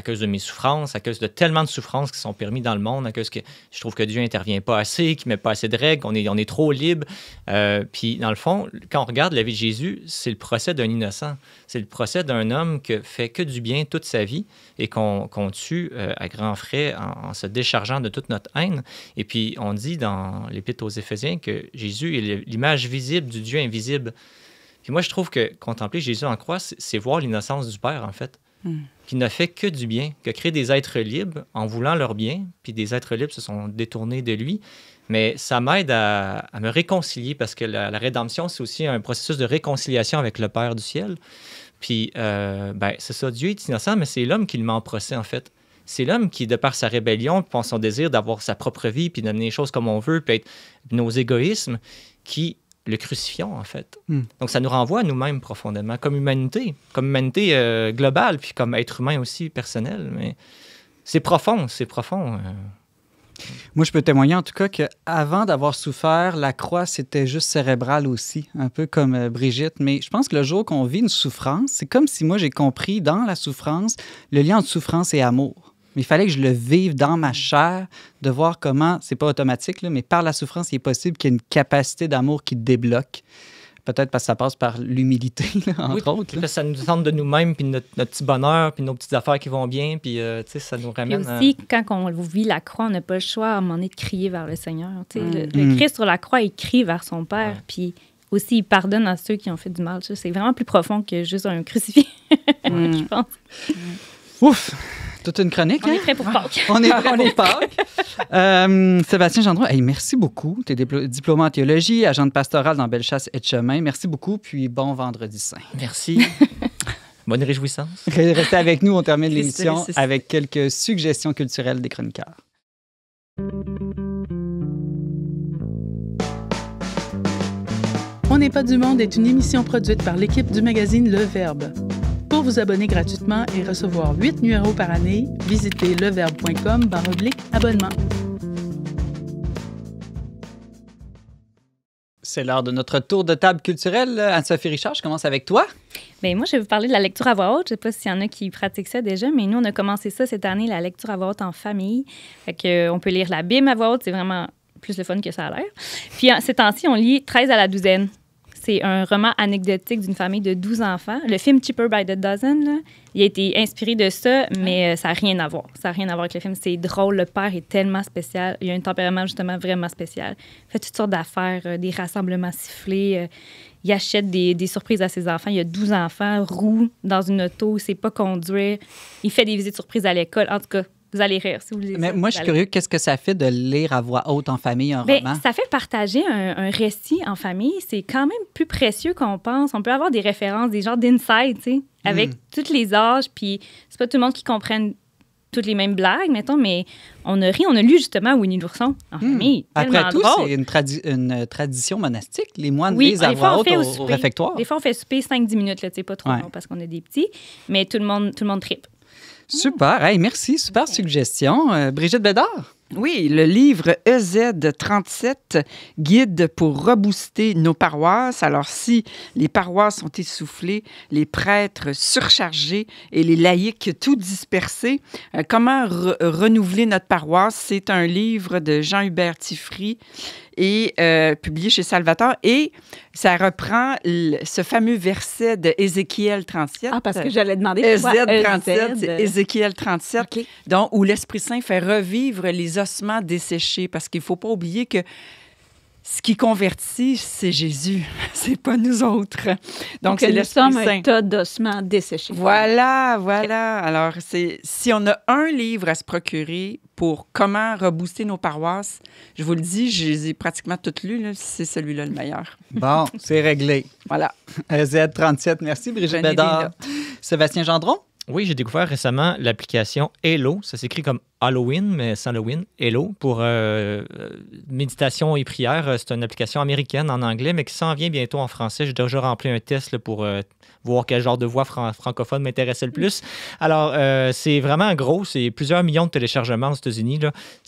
à cause de mes souffrances, à cause de tellement de souffrances qui sont permises dans le monde, à cause que je trouve que Dieu intervient pas assez, qu'il met pas assez de règles, on est, on est trop libre. Euh, puis dans le fond, quand on regarde la vie de Jésus, c'est le procès d'un innocent. C'est le procès d'un homme que fait que du bien toute sa vie et qu'on tue euh, à grands frais en, en, se déchargeant de toute notre haine. Et puis on dit dans l'Épître aux Éphésiens que Jésus est l'image visible du Dieu invisible. Puis moi, je trouve que contempler Jésus en croix, c'est voir l'innocence du Père, en fait. Mm. qui ne fait que du bien, a créé des êtres libres en voulant leur bien, puis des êtres libres se sont détournés de lui. Mais ça m'aide à, me réconcilier parce que la, rédemption, c'est aussi un processus de réconciliation avec le Père du ciel. Puis, euh, ben, c'est ça, Dieu est innocent, mais c'est l'homme qui le met en procès, en fait. C'est l'homme qui, de par sa rébellion, par son désir d'avoir sa propre vie, puis d'amener les choses comme on veut, puis nos égoïsmes, qui le crucifiant, en fait. Hmm. Donc, ça nous renvoie à nous-mêmes profondément, comme humanité, comme humanité euh, globale, puis comme être humain aussi, personnel. Mais c'est profond, c'est profond. Euh. Moi, je peux témoigner en tout cas qu'avant d'avoir souffert, la croix, c'était juste cérébral aussi, un peu comme euh, Brigitte. Mais je pense que le jour qu'on vit une souffrance, c'est comme si moi, j'ai compris dans la souffrance le lien entre souffrance et amour. Mais il fallait que je le vive dans ma chair, de voir comment, c'est pas automatique, là, mais par la souffrance, il est possible qu'il y ait une capacité d'amour qui débloque. Peut-être parce que ça passe par l'humilité, entre autres. ça nous semble de nous-mêmes, puis notre, petit bonheur, puis nos petites affaires qui vont bien, puis euh, ça nous ramène. Et aussi, quand on vit la croix, on n'a pas le choix à un moment donné de crier vers le Seigneur. Le, le, mm. Christ sur la croix, il crie vers son Père, puis aussi, il pardonne à ceux qui ont fait du mal. C'est vraiment plus profond que juste un crucifié, je pense. Ouf! Toute une chronique. On est hein? prêt pour ah. Pâques. On est prêt pour Pâques. Euh, Sébastien Gendron, merci beaucoup. Tu es diplômé en théologie, agent de pastoral dans Bellechasse et de Chemin. Merci beaucoup, puis bon vendredi saint. Merci. Bonne réjouissance. Restez avec nous, on termine l'émission avec quelques suggestions culturelles des chroniqueurs. On n'est pas du monde est une émission produite par l'équipe du magazine Le Verbe vous abonner gratuitement et recevoir 8 numéros par année, visitez leverbe.com abonnement. C'est l'heure de notre tour de table culturelle. Anne-Sophie Richard, je commence avec toi. Bien, moi, je vais vous parler de la lecture à voix haute. Je ne sais pas s'il y en a qui pratiquent ça déjà, mais nous, on a commencé ça cette année, la lecture à voix haute en famille. Fait que, euh, on peut lire la Bible à voix haute. C'est vraiment plus le fun que ça a l'air. Puis, ces temps-ci, on lit 13 à la douzaine. C'est un roman anecdotique d'une famille de 12 enfants. Le film Cheaper by the Dozen, il a été inspiré de ça, mais euh, ça n'a rien à voir. Ça n'a rien à voir avec le film. C'est drôle. Le père est tellement spécial. Il a un tempérament, justement, vraiment spécial. Il fait toutes sortes d'affaires, euh, des rassemblements sifflés. Euh, il achète des, surprises à ses enfants. Il a 12 enfants, roux, dans une auto, il sait pas conduire. Il fait des visites surprises à l'école. En tout cas, vous allez rire si vous lisez. Mais moi, je suis curieux, qu'est-ce que ça fait de lire à voix haute en famille un Bien, roman? Ça fait partager un, récit en famille. C'est quand même plus précieux qu'on pense. On peut avoir des références, des genres d'insides, tu sais, avec hmm. tous les âges. Puis c'est pas tout le monde qui comprenne toutes les mêmes blagues, mettons, mais on a ri, on a lu justement Winnie l'ourson en hmm. famille. Après tout, c'est une, euh, tradition monastique. Les moines oui, lisent à voix haute au, réfectoire. Des fois, on fait souper 5-10 minutes, là, pas trop long parce qu'on a des petits, mais tout le monde, tout le monde tripe. Mm. Super. merci. Super suggestion. Euh, Brigitte Bédard. Oui, le livre EZ37, Guide pour rebooster nos paroisses. Alors, si les paroisses sont essoufflées, les prêtres surchargés et les laïcs tout dispersés, euh, comment renouveler notre paroisse? C'est un livre de Jean-Hubert Tiffry et euh, publié chez Salvatore. Et ça reprend ce fameux verset de Ézéchiel 37. Ah, parce que j'allais demander pourquoi Ézéchiel 37, Ézéchiel 37, donc, où l'Esprit Saint fait revivre les ossements desséchés, parce qu'il ne faut pas oublier que ce qui convertit, c'est Jésus, c'est pas nous autres. Donc, c'est nous sommes un tas d'ossements desséchés. Voilà, voilà. Alors, c'est si on a un livre à se procurer pour comment rebooster nos paroisses, je vous le dis, je les ai pratiquement toutes lues, c'est celui-là le meilleur. Bon, c'est réglé. Voilà. Z37, merci Brigitte Sébastien Gendron? Oui, j'ai découvert récemment l'application Hello. Ça s'écrit comme Halloween, mais sans Halloween, Hello, pour euh, euh, méditation et prière. Euh, c'est une application américaine en anglais, mais qui s'en vient bientôt en français. J'ai déjà rempli un test pour voir quel genre de voix francophone m'intéressait le plus. Alors, c'est vraiment gros. C'est plusieurs millions de téléchargements aux États-Unis.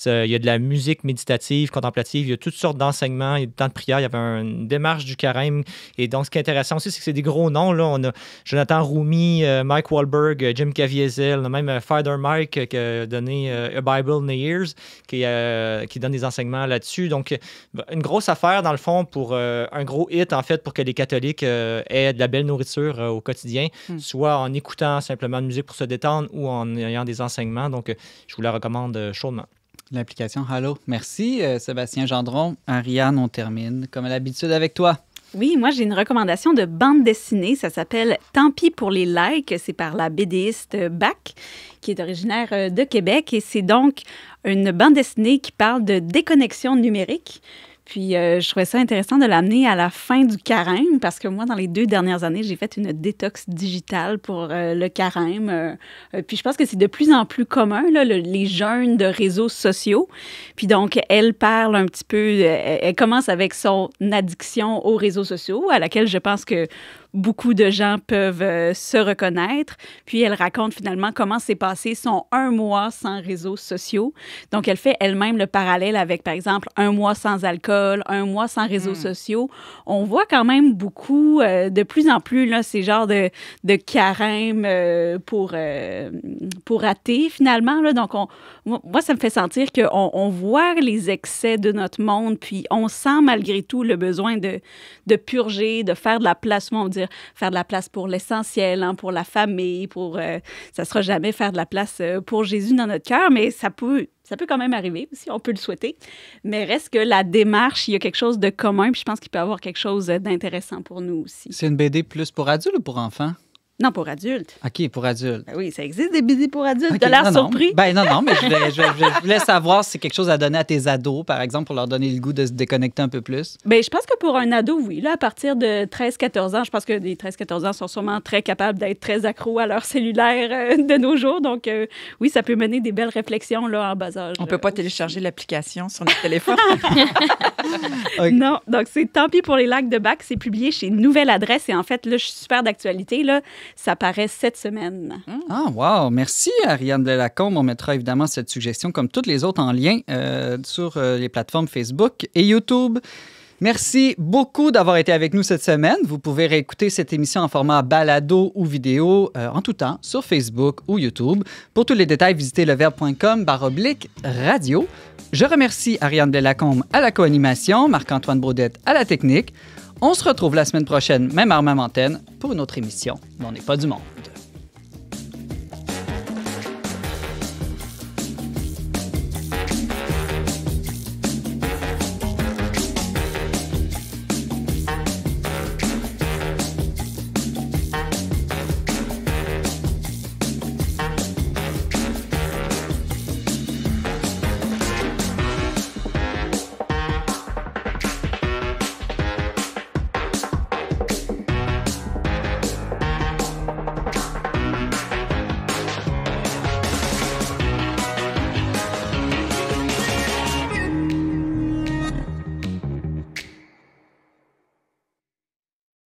Il y a de la musique méditative, contemplative. Il y a toutes sortes d'enseignements il et de temps de prière. Il y avait une démarche du carême. Et donc, ce qui est intéressant aussi, c'est que c'est des gros noms. Là. On a Jonathan Roumi, Mike Wahlberg, Jim Caviezel, même Father Mike qui a donné euh, a Bible in Years, qui, euh, qui donne des enseignements là-dessus. Donc, une grosse affaire, dans le fond, pour euh, un gros hit, en fait, pour que les catholiques aient de la belle nourriture au quotidien, hmm. soit en écoutant simplement de la musique pour se détendre ou en ayant des enseignements. Donc, je vous la recommande chaudement. L'application Halo. Merci, Sébastien Gendron. Ariane, on termine comme à l'habitude avec toi. Oui, moi j'ai une recommandation de bande dessinée. Ça s'appelle Tant pis pour les likes. C'est par la BDiste Bach, qui est originaire euh, de Québec. Et c'est donc une bande dessinée qui parle de déconnexion numérique. Puis euh, je trouvais ça intéressant de l'amener à la fin du carême parce que moi, dans les deux dernières années, j'ai fait une détox digitale pour euh, le carême. Euh, puis je pense que c'est de plus en plus commun, là, les jeunes de réseaux sociaux. Puis donc, elle parle un petit peu, elle commence avec son addiction aux réseaux sociaux, à laquelle je pense que beaucoup de gens peuvent euh, se reconnaître. Puis elle raconte finalement comment s'est passé son un mois sans réseaux sociaux. Donc elle fait elle-même le parallèle avec, par exemple, un mois sans alcool, un mois sans réseaux hmm. sociaux. On voit quand même beaucoup, euh, de plus en plus, là, ces genres de, de carême euh, pour, pour athées finalement. Là. Donc on, moi, ça me fait sentir qu'on on voit les excès de notre monde, puis on sent malgré tout le besoin de, de purger, de faire de la place, on faire de la place pour l'essentiel, hein, pour la famille, pour... ça euh, ça sera jamais faire de la place euh, pour Jésus dans notre cœur, mais ça peut ça peut quand même arriver si on peut le souhaiter. Mais reste que la démarche, il y a quelque chose de commun, puis je pense qu'il peut y avoir quelque chose euh, d'intéressant pour nous aussi. C'est une BD plus pour adultes ou pour enfants? Non, pour adultes. OK, pour adultes. Ben oui, ça existe des busy pour adultes. de l'air surpris. Non. Ben non, non, mais je voulais, je, savoir si c'est quelque chose à donner à tes ados, par exemple, pour leur donner le goût de se déconnecter un peu plus. Ben je pense que pour un ado, oui. Là, à partir de 13-14 ans, je pense que les 13-14 ans sont sûrement très capables d'être très accros à leur cellulaire euh, de nos jours. Donc, euh, oui, ça peut mener des belles réflexions là, en bas âge. On ne peut pas euh, télécharger l'application sur le téléphone. Non, donc c'est tant pis pour les lacs de bac. C'est publié chez Nouvelle Adresse. Et en fait, là, je suis super d'actualité. Là, ça paraît cette semaine. Ah, wow! Merci, Ariane Delacombe. On mettra évidemment cette suggestion, comme toutes les autres, en lien euh, sur euh, les plateformes Facebook et YouTube. Merci beaucoup d'avoir été avec nous cette semaine. Vous pouvez réécouter cette émission en format balado ou vidéo euh, en tout temps sur Facebook ou YouTube. Pour tous les détails, visitez leverbe.com baroblique radio. Je remercie Ariane Delacombe à la co-animation, Marc-Antoine Baudette à la technique. On se retrouve la semaine prochaine, même à même antenne, pour une autre émission On n'est pas du monde.